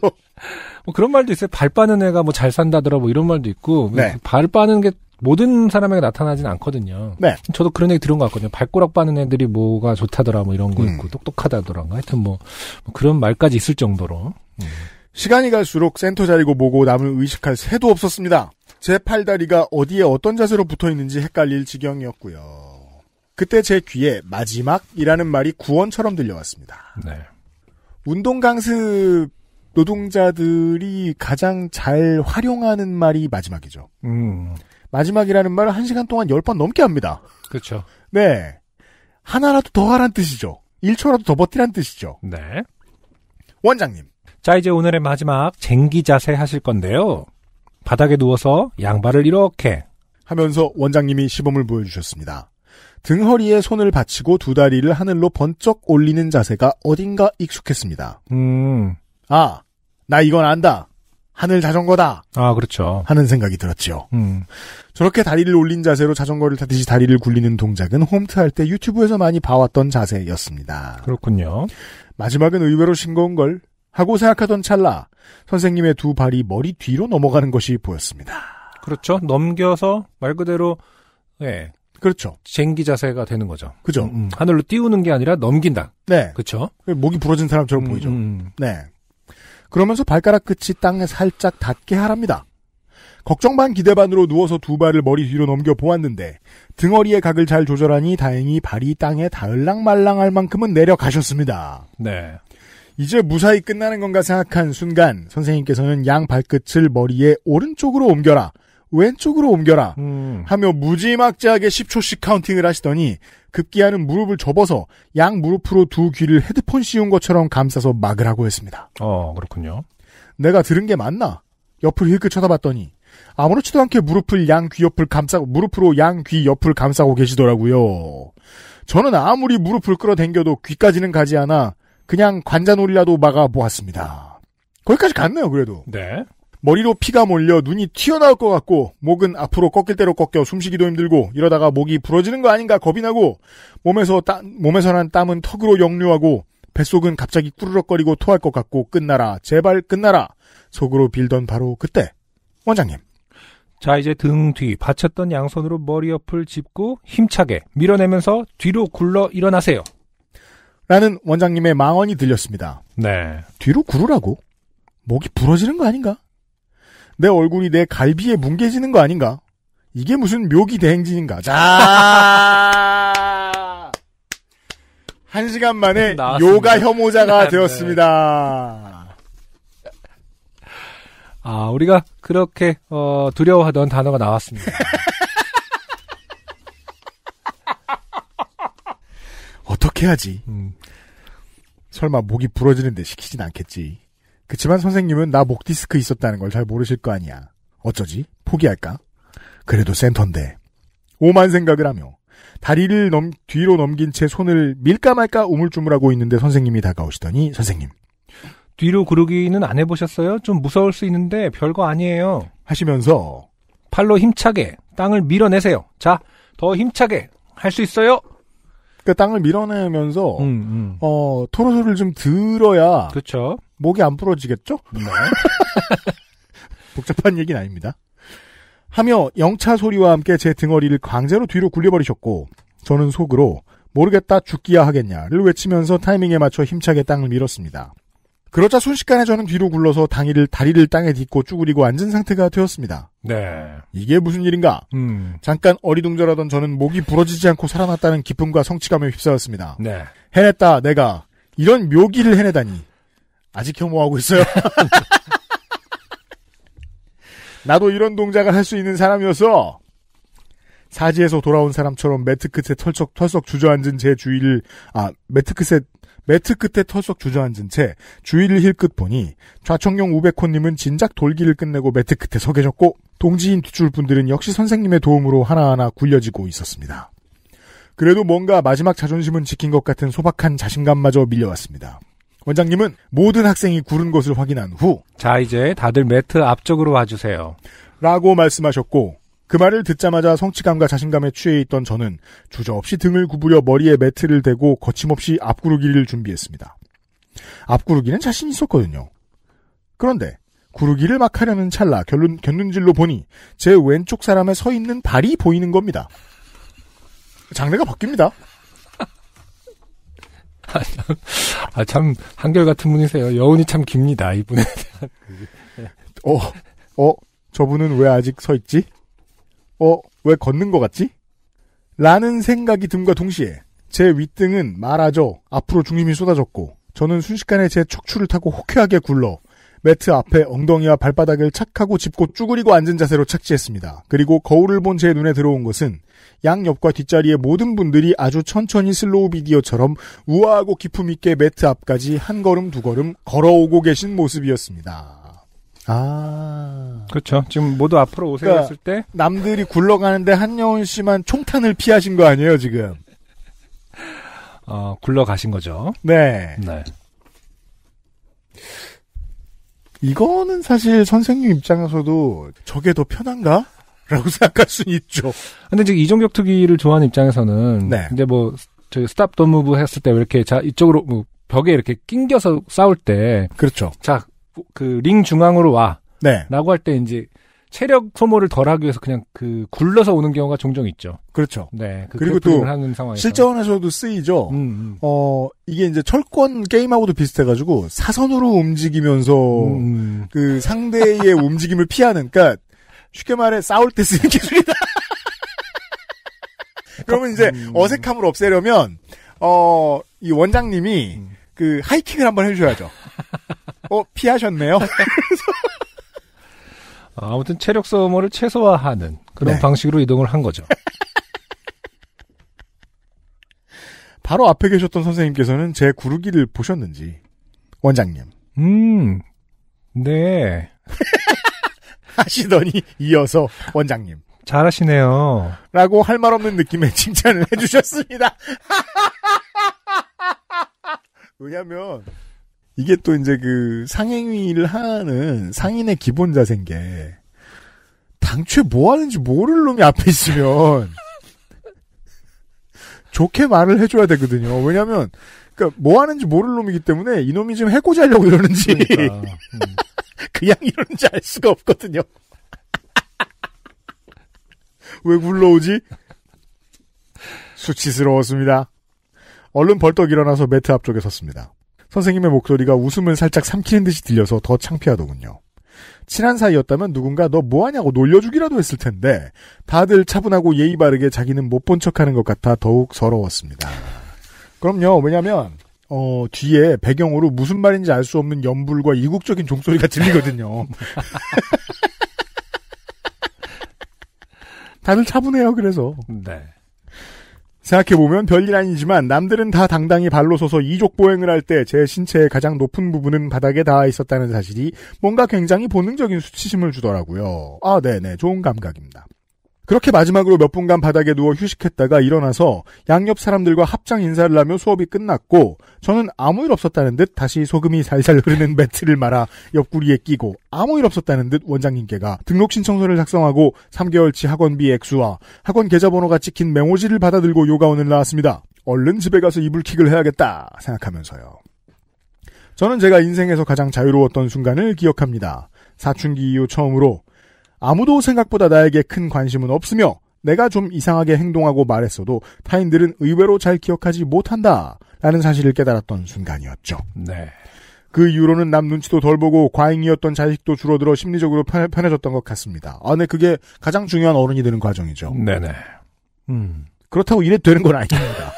뭐 그런 말도 있어요. 발 빠는 애가 뭐 잘 산다더라 뭐 이런 말도 있고 네. 발 빠는 게 모든 사람에게 나타나진 않거든요. 네. 저도 그런 얘기 들은 것 같거든요. 발꼬락 빠는 애들이 뭐가 좋다더라 뭐 이런 거 음. 있고 똑똑하다더라 뭐 하여튼 뭐, 뭐, 그런 말까지 있을 정도로 음. 시간이 갈수록 센터 자리고 뭐고 남을 의식할 새도 없었습니다. 제 팔다리가 어디에 어떤 자세로 붙어 있는지 헷갈릴 지경이었고요. 그때 제 귀에 마지막이라는 말이 구원처럼 들려왔습니다. 네. 운동 강습 노동자들이 가장 잘 활용하는 말이 마지막이죠. 음. 마지막이라는 말을 한 시간 동안 열 번 넘게 합니다. 그렇죠. 네. 하나라도 더 하란 뜻이죠. 1초라도 더 버티란 뜻이죠. 네. 원장님. 자, 이제 오늘의 마지막 쟁기 자세 하실 건데요. 바닥에 누워서 양발을 이렇게 하면서 원장님이 시범을 보여주셨습니다. 등허리에 손을 받치고 두 다리를 하늘로 번쩍 올리는 자세가 어딘가 익숙했습니다. 음. 아, 나 이건 안다. 하늘 자전거다. 아, 그렇죠. 하는 생각이 들었지요. 음. 저렇게 다리를 올린 자세로 자전거를 타듯이 다리를 굴리는 동작은 홈트 할 때 유튜브에서 많이 봐왔던 자세였습니다. 그렇군요. 마지막은 의외로 싱거운 걸 하고 생각하던 찰나 선생님의 두 발이 머리 뒤로 넘어가는 것이 보였습니다. 그렇죠. 넘겨서 말 그대로 예, 그렇죠. 쟁기 자세가 되는 거죠. 그죠. 음, 음. 하늘로 띄우는 게 아니라 넘긴다. 네. 그렇죠. 목이 부러진 사람처럼 음, 보이죠. 음. 네. 그러면서 발가락 끝이 땅에 살짝 닿게 하랍니다. 걱정 반 기대 반으로 누워서 두 발을 머리 뒤로 넘겨 보았는데 등어리의 각을 잘 조절하니 다행히 발이 땅에 닿을랑 말랑할 만큼은 내려가셨습니다. 네. 이제 무사히 끝나는 건가 생각한 순간 선생님께서는 양 발끝을 머리의 오른쪽으로 옮겨라 왼쪽으로 옮겨라 음. 하며 무지막지하게 10초씩 카운팅을 하시더니 급기야는 무릎을 접어서 양 무릎으로 두 귀를 헤드폰 씌운 것처럼 감싸서 막으라고 했습니다. 어 그렇군요. 내가 들은 게 맞나? 옆을 힐끗 쳐다봤더니 아무렇지도 않게 무릎을 양 귀 옆을 감싸고 무릎으로 양 귀 옆을 감싸고 계시더라고요. 저는 아무리 무릎을 끌어당겨도 귀까지는 가지 않아 그냥 관자놀이라도 막아 보았습니다. 거기까지 갔네요, 그래도. 네. 머리로 피가 몰려 눈이 튀어나올 것 같고 목은 앞으로 꺾일 대로 꺾여 숨쉬기도 힘들고 이러다가 목이 부러지는 거 아닌가 겁이 나고 몸에서 따, 몸에서 난 땀은 턱으로 역류하고 뱃속은 갑자기 꾸르륵거리고 토할 것 같고 끝나라 제발 끝나라 속으로 빌던 바로 그때 원장님 자 이제 등 뒤 받쳤던 양손으로 머리 옆을 짚고 힘차게 밀어내면서 뒤로 굴러 일어나세요 라는 원장님의 망언이 들렸습니다 네 뒤로 구르라고 목이 부러지는 거 아닌가 내 얼굴이 내 갈비에 뭉개지는 거 아닌가? 이게 무슨 묘기 대행진인가? 자! 아. *laughs* 한 시간 만에 나왔습니다. 요가 혐오자가 네. 되었습니다. 아, 우리가 그렇게, 어, 두려워하던 단어가 나왔습니다. *laughs* 어떻게 하지? 음. 설마 목이 부러지는데 시키진 않겠지. 그치만 선생님은 나 목 디스크 있었다는 걸 잘 모르실 거 아니야. 어쩌지? 포기할까? 그래도 센터인데. 오만 생각을 하며 다리를 넘, 뒤로 넘긴 채 손을 밀까 말까 우물쭈물하고 있는데 선생님이 다가오시더니 선생님. 뒤로 구르기는 안 해보셨어요? 좀 무서울 수 있는데 별거 아니에요. 하시면서 팔로 힘차게 땅을 밀어내세요. 자, 더 힘차게 할 수 있어요. 그러니까 땅을 밀어내면서 음, 음. 어 토로소를 좀 들어야 그렇죠. 목이 안 부러지겠죠? 네. *laughs* 복잡한 얘기는 아닙니다. 하며 영차 소리와 함께 제 등어리를 강제로 뒤로 굴려버리셨고 저는 속으로 모르겠다 죽기야 하겠냐를 외치면서 타이밍에 맞춰 힘차게 땅을 밀었습니다. 그러자 순식간에 저는 뒤로 굴러서 당일 다리를 땅에 딛고 쭈그리고 앉은 상태가 되었습니다. 네. 이게 무슨 일인가? 음. 잠깐 어리둥절하던 저는 목이 부러지지 않고 살아났다는 기쁨과 성취감에 휩싸였습니다. 네. 해냈다, 내가. 이런 묘기를 해내다니. 아직 혐오하고 있어요. *laughs* 나도 이런 동작을 할 수 있는 사람이었어. 사지에서 돌아온 사람처럼 매트 끝에 털썩 털썩 주저앉은 제 주위를 아 매트 끝에 매트 끝에 털썩 주저앉은 채 주위를 힐끗 보니 좌청룡 우백호님은 진작 돌기를 끝내고 매트 끝에 서 계셨고 동지인 뒷줄분들은 역시 선생님의 도움으로 하나하나 굴려지고 있었습니다. 그래도 뭔가 마지막 자존심은 지킨 것 같은 소박한 자신감마저 밀려왔습니다. 원장님은 모든 학생이 구른 것을 확인한 후, 자, 이제 다들 매트 앞쪽으로 와주세요. 라고 말씀하셨고, 그 말을 듣자마자 성취감과 자신감에 취해 있던 저는 주저없이 등을 구부려 머리에 매트를 대고 거침없이 앞구르기를 준비했습니다. 앞구르기는 자신 있었거든요. 그런데 구르기를 막 하려는 찰나 결론, 견눈질로 보니 제 왼쪽 사람의 서 있는 발이 보이는 겁니다. 장르가 바뀝니다. *laughs* 아, 아, 참, 한결같은 분이세요. 여운이 참 깁니다, 이분에 대한. 어, 어, 저분은 왜 아직 서 있지? 어, 왜 걷는 것 같지? 라는 생각이 듦과 동시에 제 윗등은 말하죠. 앞으로 중임이 쏟아졌고 저는 순식간에 제 척추를 타고 호쾌하게 굴러 매트 앞에 엉덩이와 발바닥을 착하고 짚고 쭈그리고 앉은 자세로 착지했습니다. 그리고 거울을 본 제 눈에 들어온 것은 양옆과 뒷자리의 모든 분들이 아주 천천히 슬로우 비디오처럼 우아하고 기품 있게 매트 앞까지 한 걸음 두 걸음 걸어오고 계신 모습이었습니다. 아. 그렇죠. 지금 모두 앞으로 오세요 그러니까 했을 때 남들이 굴러가는데 한여운 씨만 총탄을 피하신 거 아니에요, 지금? 어, 굴러가신 거죠. 네. 네. 이거는 사실 선생님 입장에서도 저게 더 편한가? 라고 *laughs* 생각할 수 있죠. 근데 지금 이종격 투기를 좋아하는 입장에서는 네. 이제 뭐 저희 스탑 더무브 했을 때 왜 이렇게 자 이쪽으로 뭐 벽에 이렇게 낑겨서 싸울 때 그렇죠. 자 그링 중앙으로 와. 네. 라고 할 때 이제 체력 소모를 덜하기 위해서 그냥 그 굴러서 오는 경우가 종종 있죠. 그렇죠. 네. 그 리고또 하는 실전에서도 쓰이죠. 음, 음. 어 이게 이제 철권 게임하고도 비슷해가지고 사선으로 움직이면서 음. 음. 그 상대의 *laughs* 움직임을 피하는. 그러니까 쉽게 말해 싸울 때 쓰는 기술이다. *laughs* 그러면 이제 음. 어색함을 없애려면 어이 원장님이 음. 그 하이킥을 한번 해줘야죠. 어, 피하셨네요. *laughs* 아무튼 체력 소모를 최소화하는 그런 네. 방식으로 이동을 한 거죠. *laughs* 바로 앞에 계셨던 선생님께서는 제 구르기를 보셨는지 원장님. 음, 네. *laughs* 하시더니 이어서 원장님. 잘하시네요. 라고 할 말 없는 느낌의 칭찬을 해주셨습니다. 왜냐면 하 이게 또 이제 그 상행위를 하는 상인의 기본 자세인 게 당최 뭐 하는지 모를 놈이 앞에 있으면 *laughs* 좋게 말을 해줘야 되거든요. 왜냐하면 그러니까 뭐 하는지 모를 놈이기 때문에 이놈이 지금 해고자 하려고 이러는지 그러니까, 음. *laughs* 그냥 이러는지 알 수가 없거든요. *laughs* 왜 굴러오지? 수치스러웠습니다. 얼른 벌떡 일어나서 매트 앞쪽에 섰습니다. 선생님의 목소리가 웃음을 살짝 삼키는 듯이 들려서 더 창피하더군요. 친한 사이였다면 누군가 너 뭐하냐고 놀려주기라도 했을 텐데 다들 차분하고 예의 바르게 자기는 못 본 척하는 것 같아 더욱 서러웠습니다. 그럼요. 왜냐하면 어, 뒤에 배경으로 무슨 말인지 알 수 없는 연불과 이국적인 종소리가 들리거든요. *laughs* 다들 차분해요. 그래서. 네. 생각해보면 별일 아니지만 남들은 다 당당히 발로 서서 이족보행을 할 때 제 신체의 가장 높은 부분은 바닥에 닿아 있었다는 사실이 뭔가 굉장히 본능적인 수치심을 주더라고요. 아, 네네. 좋은 감각입니다. 그렇게 마지막으로 몇 분간 바닥에 누워 휴식했다가 일어나서 양옆 사람들과 합장 인사를 하며 수업이 끝났고 저는 아무 일 없었다는 듯 다시 소금이 살살 흐르는 매트를 말아 옆구리에 끼고 아무 일 없었다는 듯 원장님께가 등록 신청서를 작성하고 3개월치 학원비 액수와 학원 계좌번호가 찍힌 메모지를 받아들고 요가원을 나왔습니다. 얼른 집에 가서 이불킥을 해야겠다 생각하면서요. 저는 제가 인생에서 가장 자유로웠던 순간을 기억합니다. 사춘기 이후 처음으로 아무도 생각보다 나에게 큰 관심은 없으며 내가 좀 이상하게 행동하고 말했어도 타인들은 의외로 잘 기억하지 못한다. 라는 사실을 깨달았던 순간이었죠. 네. 그 이후로는 남 눈치도 덜 보고 과잉이었던 자식도 줄어들어 심리적으로 편, 편해졌던 것 같습니다. 아, 네, 그게 가장 중요한 어른이 되는 과정이죠. 네네. 음. 그렇다고 이래 되는 건 아닙니다.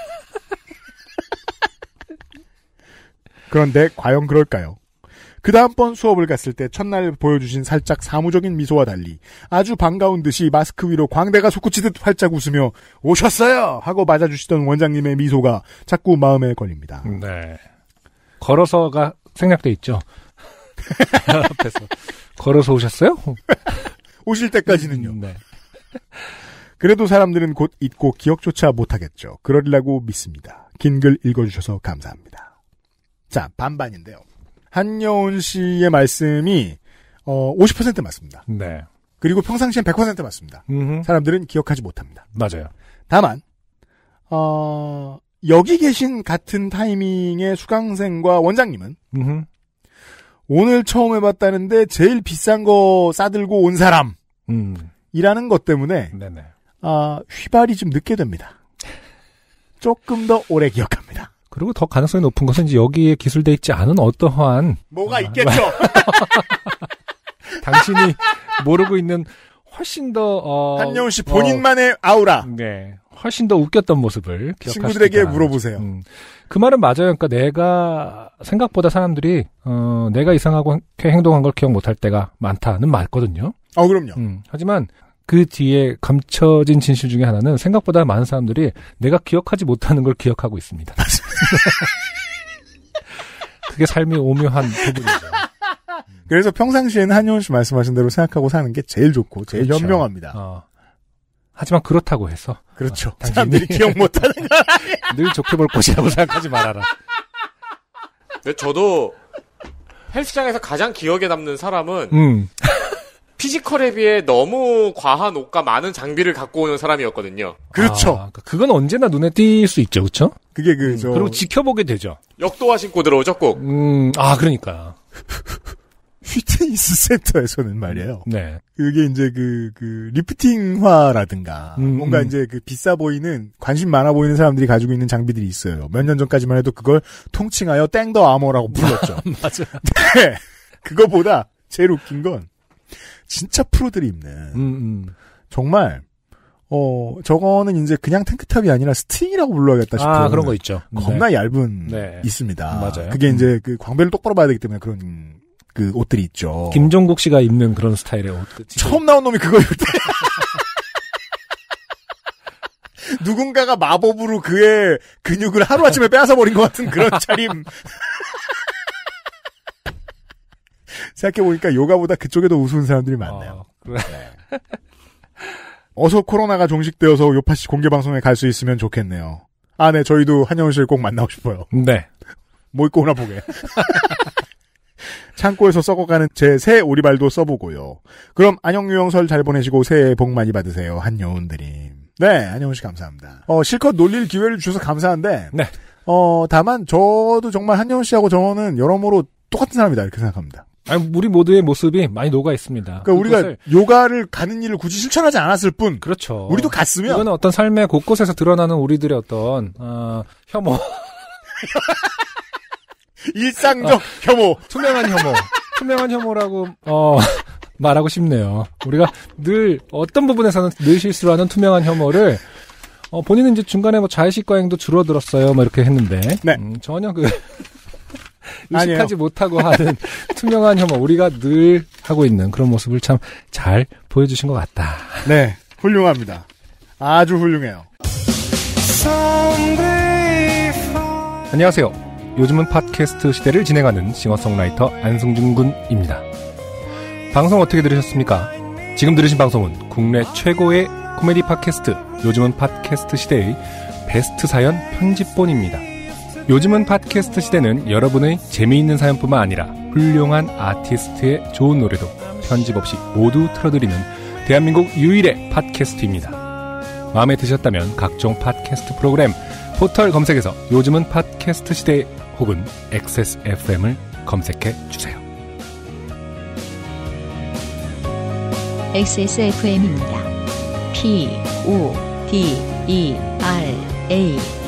*laughs* 그런데 과연 그럴까요? 그 다음번 수업을 갔을 때 첫날 보여주신 살짝 사무적인 미소와 달리 아주 반가운 듯이 마스크 위로 광대가 솟구치듯 활짝 웃으며 오셨어요! 하고 맞아주시던 원장님의 미소가 자꾸 마음에 걸립니다. 네. 걸어서가 생략돼 있죠. *laughs* 앞에서. 걸어서 오셨어요? *laughs* 오실 때까지는요. 네. 그래도 사람들은 곧 잊고 기억조차 못하겠죠. 그러리라고 믿습니다. 긴 글 읽어주셔서 감사합니다. 자, 반반인데요. 한여운 씨의 말씀이 어, 50% 맞습니다. 네. 그리고 평상시엔 100% 맞습니다. 음흠. 사람들은 기억하지 못합니다. 맞아요. 다만 어, 여기 계신 같은 타이밍의 수강생과 원장님은 음흠. 오늘 처음 해봤다는데 제일 비싼 거 싸들고 온 사람. 음. 이라는 것 때문에 네네. 아, 휘발이 좀 늦게 됩니다. 조금 더 오래 기억합니다. 그리고 더 가능성이 높은 것은 이제 여기에 기술되어 있지 않은 어떠한 뭐가 있겠죠. *laughs* 당신이 모르고 있는 훨씬 더 어, 한여운 씨 어, 본인만의 어, 아우라. 네. 훨씬 더 웃겼던 모습을 친구들에게 물어보세요. 음. 그 말은 맞아요. 그러니까 내가 생각보다 사람들이 어, 내가 이상하고 행동한 걸 기억 못할 때가 많다는 맞거든요. 어 그럼요. 음. 하지만 그 뒤에 감춰진 진실 중에 하나는 생각보다 많은 사람들이 내가 기억하지 못하는 걸 기억하고 있습니다. *laughs* 그게 삶이 오묘한 부분이죠. 그래서 평상시에는 한효원 씨 말씀하신 대로 생각하고 사는 게 제일 좋고 제일 그렇죠. 현명합니다. 어. 하지만 그렇다고 해서 그렇죠. 어, 사람들이 기억 못하는 걸늘 *laughs* 좋게 볼 것이라고 생각하지 말아라. 근데 저도 헬스장에서 가장 기억에 남는 사람은 음. 피지컬에 비해 너무 과한 옷과 많은 장비를 갖고 오는 사람이었거든요. 그렇죠. 아, 그러니까 그건 언제나 눈에 띌 수 있죠, 그렇죠? 그게 그 음, 저... 그리고 지켜보게 되죠. 역도화 신고 들어오죠, 꼭. 음, 아 그러니까. *laughs* 휘트니스 센터에서는 말이에요. 네. 그게 이제 그, 그, 리프팅화라든가, 음, 뭔가 음. 이제 그 비싸 보이는, 관심 많아 보이는 사람들이 가지고 있는 장비들이 있어요. 몇 년 전까지만 해도 그걸 통칭하여 땡더 아머라고 불렀죠. *laughs* 맞아. 요 네. 그거보다 제일 웃긴 건, 진짜 프로들이 입는. 음, 음. 정말 어 저거는 이제 그냥 탱크탑이 아니라 스팅이라고 불러야겠다 아, 싶은 아, 그런 거 있죠. 겁나 네. 얇은 네. 있습니다. 맞아요. 그게 음. 이제 그 광배를 똑바로 봐야 되기 때문에 그런 그 옷들이 있죠. 김종국 씨가 입는 그런 스타일의 옷. 처음 나온 놈이 그거 입을 때. *laughs* 누군가가 마법으로 그의 근육을 하루아침에 빼앗아버린 것 같은 그런 차림. *laughs* 생각해보니까 요가보다 그쪽에 도 우스운 사람들이 아, 많네요. 어, 그래. 네. 어서 코로나가 종식되어서 요파씨 공개방송에 갈 수 있으면 좋겠네요. 아, 네, 저희도 한영훈 씨를 꼭 만나고 싶어요. 네. 뭐 입고 오나 보게. *laughs* 창고에서 썩어가는 제 새 오리발도 써보고요. 그럼 안녕유영설 잘 보내시고 새해 복 많이 받으세요. 한여운드림. 네, 안녕훈 씨 감사합니다. 어, 실컷 놀릴 기회를 주셔서 감사한데. 네. 어, 다만 저도 정말 한여운 씨하고 저는 여러모로 똑같은 사람이다 이렇게 생각합니다. 아니, 우리 모두의 모습이 많이 녹아 있습니다. 그러니까 우리가 요가를 가는 일을 굳이 실천하지 않았을 뿐. 그렇죠. 우리도 갔으면. 이거는 어떤 삶의 곳곳에서 드러나는 우리들의 어떤 어, 혐오. *laughs* 일상적 어, 혐오. 투명한 혐오. 투명한 혐오라고 어, *laughs* 말하고 싶네요. 우리가 늘 어떤 부분에서는 늘 실수를 하는 투명한 혐오를 어, 본인은 이제 중간에 뭐 자의식 과잉도 줄어들었어요. 막 뭐 이렇게 했는데 네. 음, 전혀 그 의식하지 못하고 하는 *laughs* 투명한 혐오 우리가 늘 하고 있는 그런 모습을 참 잘 보여주신 것 같다. 네, 훌륭합니다. 아주 훌륭해요. 안녕하세요. 요즘은 팟캐스트 시대를 진행하는 싱어송라이터 안승준 군입니다. 방송 어떻게 들으셨습니까? 지금 들으신 방송은 국내 최고의 코미디 팟캐스트 요즘은 팟캐스트 시대의 베스트 사연 편집본입니다. 요즘은 팟캐스트 시대는 여러분의 재미있는 사연뿐만 아니라 훌륭한 아티스트의 좋은 노래도 편집 없이 모두 틀어드리는 대한민국 유일의 팟캐스트입니다. 마음에 드셨다면 각종 팟캐스트 프로그램 포털 검색에서 요즘은 팟캐스트 시대 혹은 XSFM을 검색해 주세요. XSFM입니다. P O D E R A